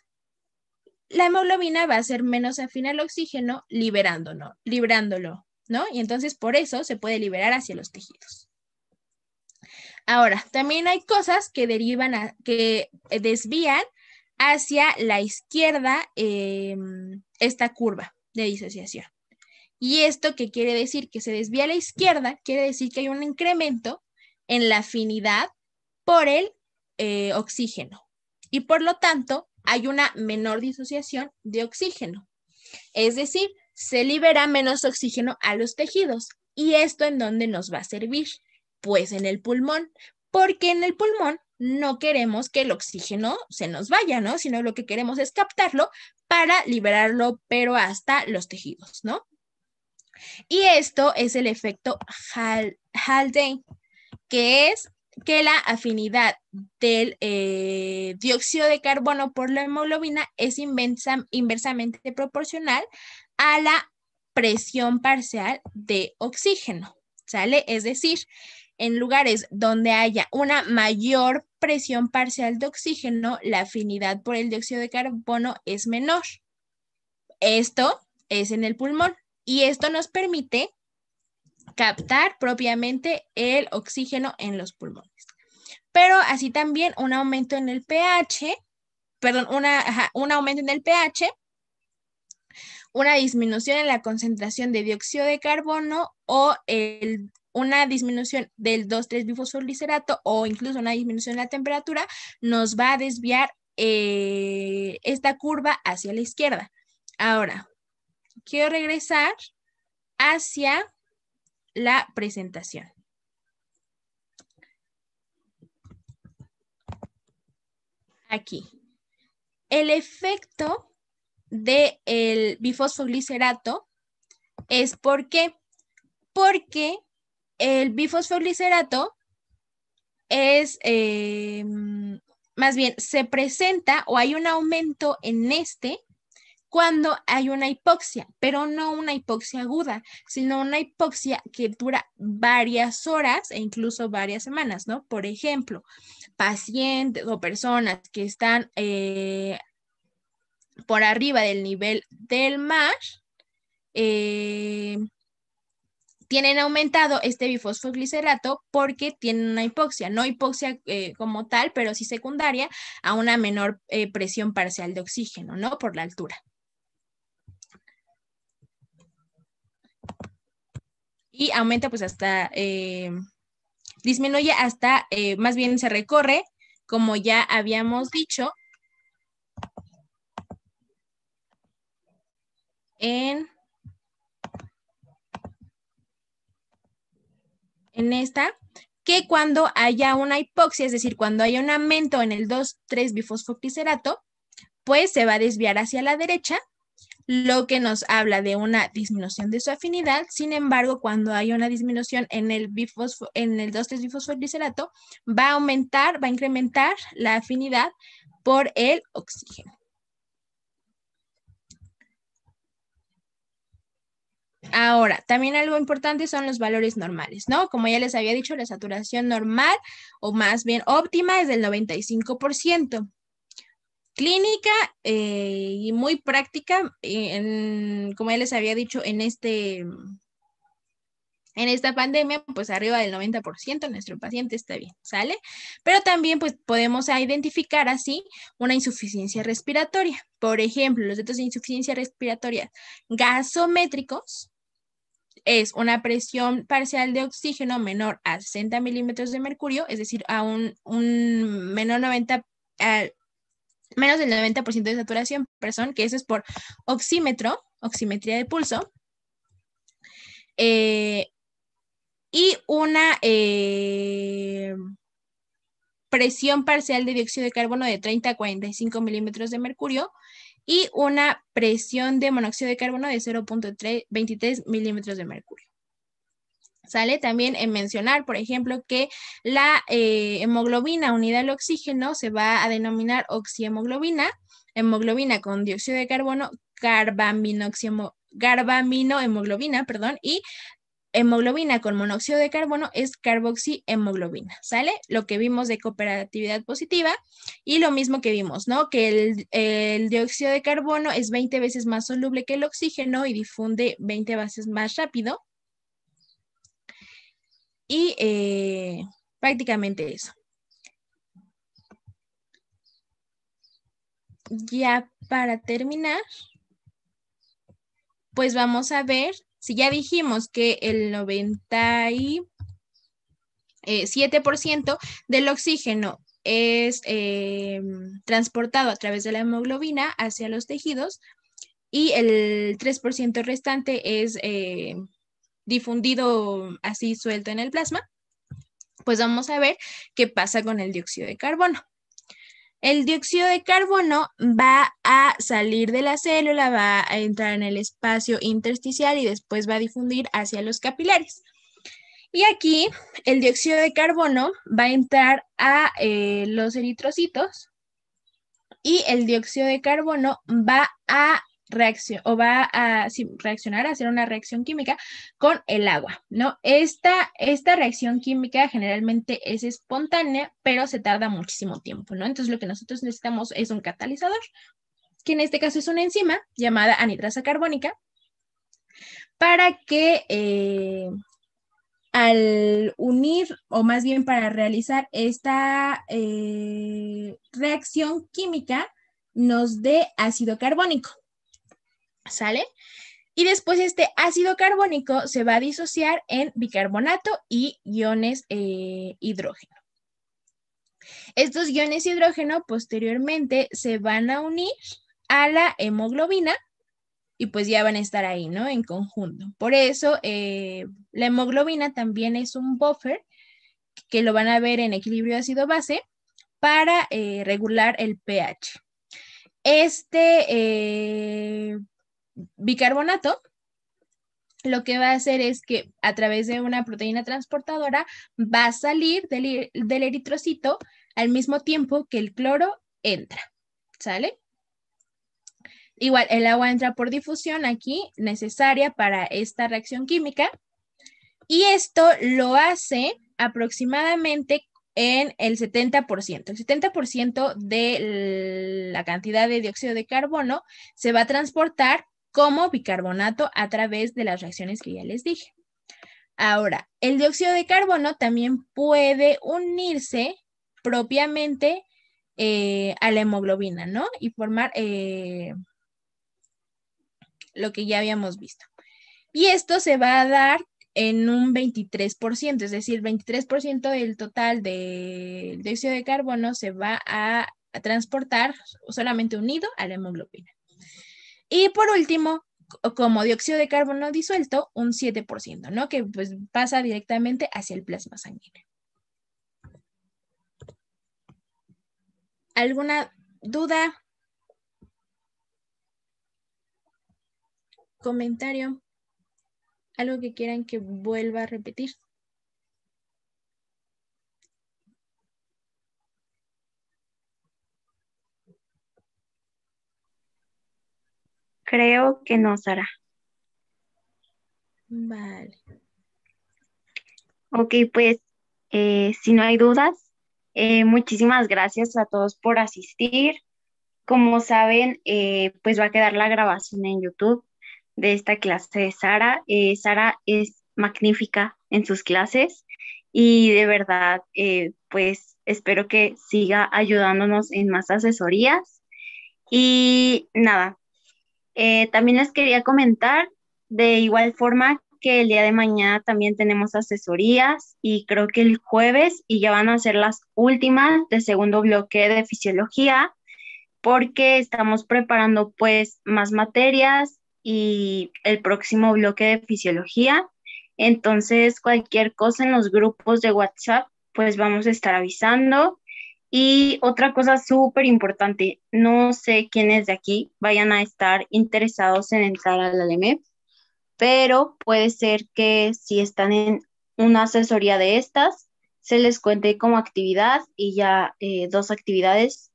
Speaker 2: la hemoglobina va a ser menos afina al oxígeno liberándolo, liberándolo, ¿no? Y entonces por eso se puede liberar hacia los tejidos. Ahora, también hay cosas que derivan, que desvían hacia la izquierda em, esta curva de disociación. ¿Y esto que quiere decir? Que se desvía a la izquierda, quiere decir que hay un incremento en la afinidad por el eh, oxígeno. Y por lo tanto, hay una menor disociación de oxígeno. Es decir, se libera menos oxígeno a los tejidos. ¿Y esto en dónde nos va a servir? Pues en el pulmón, porque en el pulmón no queremos que el oxígeno se nos vaya, ¿no? Sino lo que queremos es captarlo para liberarlo, pero hasta los tejidos, ¿no? Y esto es el efecto Haldane, que es que la afinidad del eh, dióxido de carbono por la hemoglobina es inversamente proporcional a la presión parcial de oxígeno, ¿sale? Es decir, en lugares donde haya una mayor presión parcial de oxígeno, la afinidad por el dióxido de carbono es menor. Esto es en el pulmón y esto nos permite captar propiamente el oxígeno en los pulmones. Pero así también un aumento en el pH, perdón, un aumento en el pH, una disminución en la concentración de dióxido de carbono o el una disminución del 2,3-bifosfolicerato o incluso una disminución de la temperatura nos va a desviar eh, esta curva hacia la izquierda. Ahora, quiero regresar hacia la presentación. Aquí. El efecto del de bifosfoglicerato es porque porque el bifosfoglicerato es, em, más bien, se presenta o hay un aumento en este cuando hay una hipoxia, pero no una hipoxia aguda, sino una hipoxia que dura varias horas e incluso varias semanas, ¿no? Por ejemplo, pacientes o personas que están eh, por arriba del nivel del mar. eh, tienen aumentado este bifosfoglicerato porque tienen una hipoxia, no hipoxia eh, como tal, pero sí secundaria a una menor eh, presión parcial de oxígeno, ¿no? Por la altura. Y aumenta pues hasta, eh, disminuye hasta, más bien se recorre, como ya habíamos dicho, en en esta, que cuando haya una hipoxia, es decir, cuando haya un aumento en el 23 bifosfoclicerato pues se va a desviar hacia la derecha, lo que nos habla de una disminución de su afinidad. Sin embargo, cuando hay una disminución en el, en el 23 va a aumentar, va a incrementar la afinidad por el oxígeno. Ahora, también algo importante son los valores normales, ¿no? Como ya les había dicho, la saturación normal o más bien óptima es del 95%. Clínica eh, y muy práctica, como ya les había dicho, en este en esta pandemia, pues arriba del 90% nuestro paciente está bien, ¿sale? Pero también pues podemos identificar así una insuficiencia respiratoria. Por ejemplo, los datos de insuficiencia respiratoria gasométricos es una presión parcial de oxígeno menor a 60 milímetros de mercurio, es decir, a un, un menor 90, menos del 90% de saturación, perdón, que eso es por oxímetro, oximetría de pulso. Eh, y una eh, presión parcial de dióxido de carbono de 30 a 45 milímetros de mercurio, y una presión de monóxido de carbono de 0.23 milímetros de mercurio. ¿Sale? También en mencionar, por ejemplo, que la eh, hemoglobina unida al oxígeno se va a denominar oxihemoglobina, hemoglobina con dióxido de carbono, carbaminohemoglobina, hemoglobina perdón, y hemoglobina con monóxido de carbono es hemoglobina. ¿sale? Lo que vimos de cooperatividad positiva y lo mismo que vimos, ¿no? Que el, dióxido de carbono es 20 veces más soluble que el oxígeno y difunde 20 veces más rápido. Y eh, prácticamente eso. Ya para terminar, pues vamos a ver si ya dijimos que el 97% eh, del oxígeno es eh, transportado a través de la hemoglobina hacia los tejidos y el 3% restante es eh, difundido así suelto en el plasma, pues vamos a ver qué pasa con el dióxido de carbono el dióxido de carbono va a salir de la célula, va a entrar en el espacio intersticial y después va a difundir hacia los capilares. Y aquí el dióxido de carbono va a entrar a eh, los eritrocitos y el dióxido de carbono va a reacción o va a reaccionar, a hacer una reacción química con el agua, ¿no? Esta, esta reacción química generalmente es espontánea, pero se tarda muchísimo tiempo, ¿no? Entonces lo que nosotros necesitamos es un catalizador, que en este caso es una enzima llamada anidrasa carbónica, para que eh, al unir, o más bien para realizar esta eh, reacción química, nos dé ácido carbónico. ¿Sale? Y después este ácido carbónico se va a disociar en bicarbonato y iones eh, hidrógeno. Estos iones hidrógeno posteriormente se van a unir a la hemoglobina y pues ya van a estar ahí, ¿no? En conjunto. Por eso eh, la hemoglobina también es un buffer que lo van a ver en equilibrio ácido-base para eh, regular el pH. Este bicarbonato lo que va a hacer es que a través de una proteína transportadora va a salir del, eritrocito al mismo tiempo que el cloro entra, ¿sale? Igual, el agua entra por difusión aquí, necesaria para esta reacción química. Y esto lo hace aproximadamente en el 70%. El 70% de la cantidad de dióxido de carbono se va a transportar como bicarbonato a través de las reacciones que ya les dije. Ahora, el dióxido de carbono también puede unirse propiamente eh, a la hemoglobina, ¿no? Y formar eh, lo que ya habíamos visto. Y esto se va a dar en un 23%, es decir, 23% del total del dióxido de carbono se va a transportar solamente unido a la hemoglobina. Y por último, como dióxido de carbono disuelto, un 7%, ¿no? Que pues pasa directamente hacia el plasma sanguíneo. ¿Alguna duda? ¿Comentario? ¿Algo que quieran que vuelva a repetir?
Speaker 1: creo que no, Sara. Vale. Ok, pues eh, si no hay dudas, eh, muchísimas gracias a todos por asistir. Como saben, eh, pues va a quedar la grabación en YouTube de esta clase de Sara. Sara es magnífica en sus clases y de verdad, pues espero que siga ayudándonos en más asesorías. Y nada, eh, también les quería comentar de igual forma que el día de mañana también tenemos asesorías y creo que el jueves y ya van a ser las últimas de segundo bloque de fisiología porque estamos preparando pues más materias y el próximo bloque de fisiología. Entonces cualquier cosa en los grupos de WhatsApp pues vamos a estar avisando y otra cosa súper importante, no sé quiénes de aquí vayan a estar interesados en entrar al la LMEP, pero puede ser que si están en una asesoría de estas, se les cuente como actividad y ya eh, dos actividades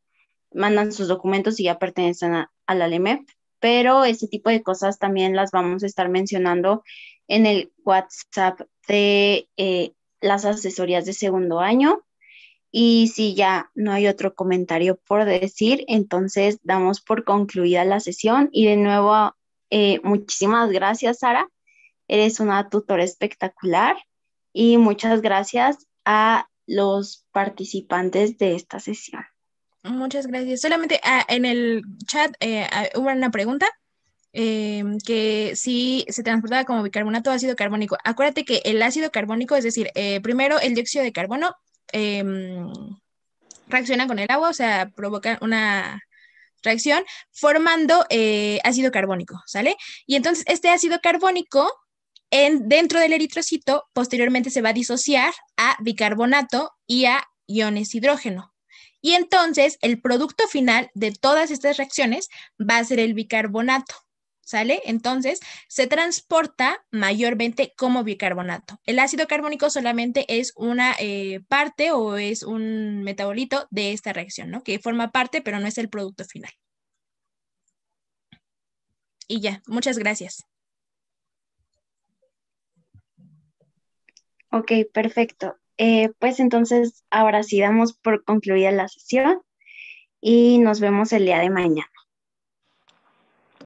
Speaker 1: mandan sus documentos y ya pertenecen a, la LMEP, pero ese tipo de cosas también las vamos a estar mencionando en el WhatsApp de eh, las asesorías de segundo año y si ya no hay otro comentario por decir, entonces damos por concluida la sesión. Y de nuevo, eh, muchísimas gracias, Sara. Eres una tutora espectacular. Y muchas gracias a los participantes de esta sesión.
Speaker 2: Muchas gracias. Solamente ah, en el chat eh, ah, hubo una pregunta. Eh, que si se transportaba como bicarbonato ácido carbónico. Acuérdate que el ácido carbónico, es decir, primero el dióxido de carbono reaccionan em, reacciona con el agua, o sea, provoca una reacción formando eh, ácido carbónico, ¿sale? Y entonces este ácido carbónico en, dentro del eritrocito posteriormente se va a disociar a bicarbonato y a iones hidrógeno. Y entonces el producto final de todas estas reacciones va a ser el bicarbonato. ¿sale? Entonces, se transporta mayormente como bicarbonato. El ácido carbónico solamente es una eh, parte o es un metabolito de esta reacción, ¿no? Que forma parte, pero no es el producto final. Y ya, muchas gracias.
Speaker 1: Ok, perfecto. Eh, pues entonces, ahora sí damos por concluida la sesión y nos vemos el día de mañana.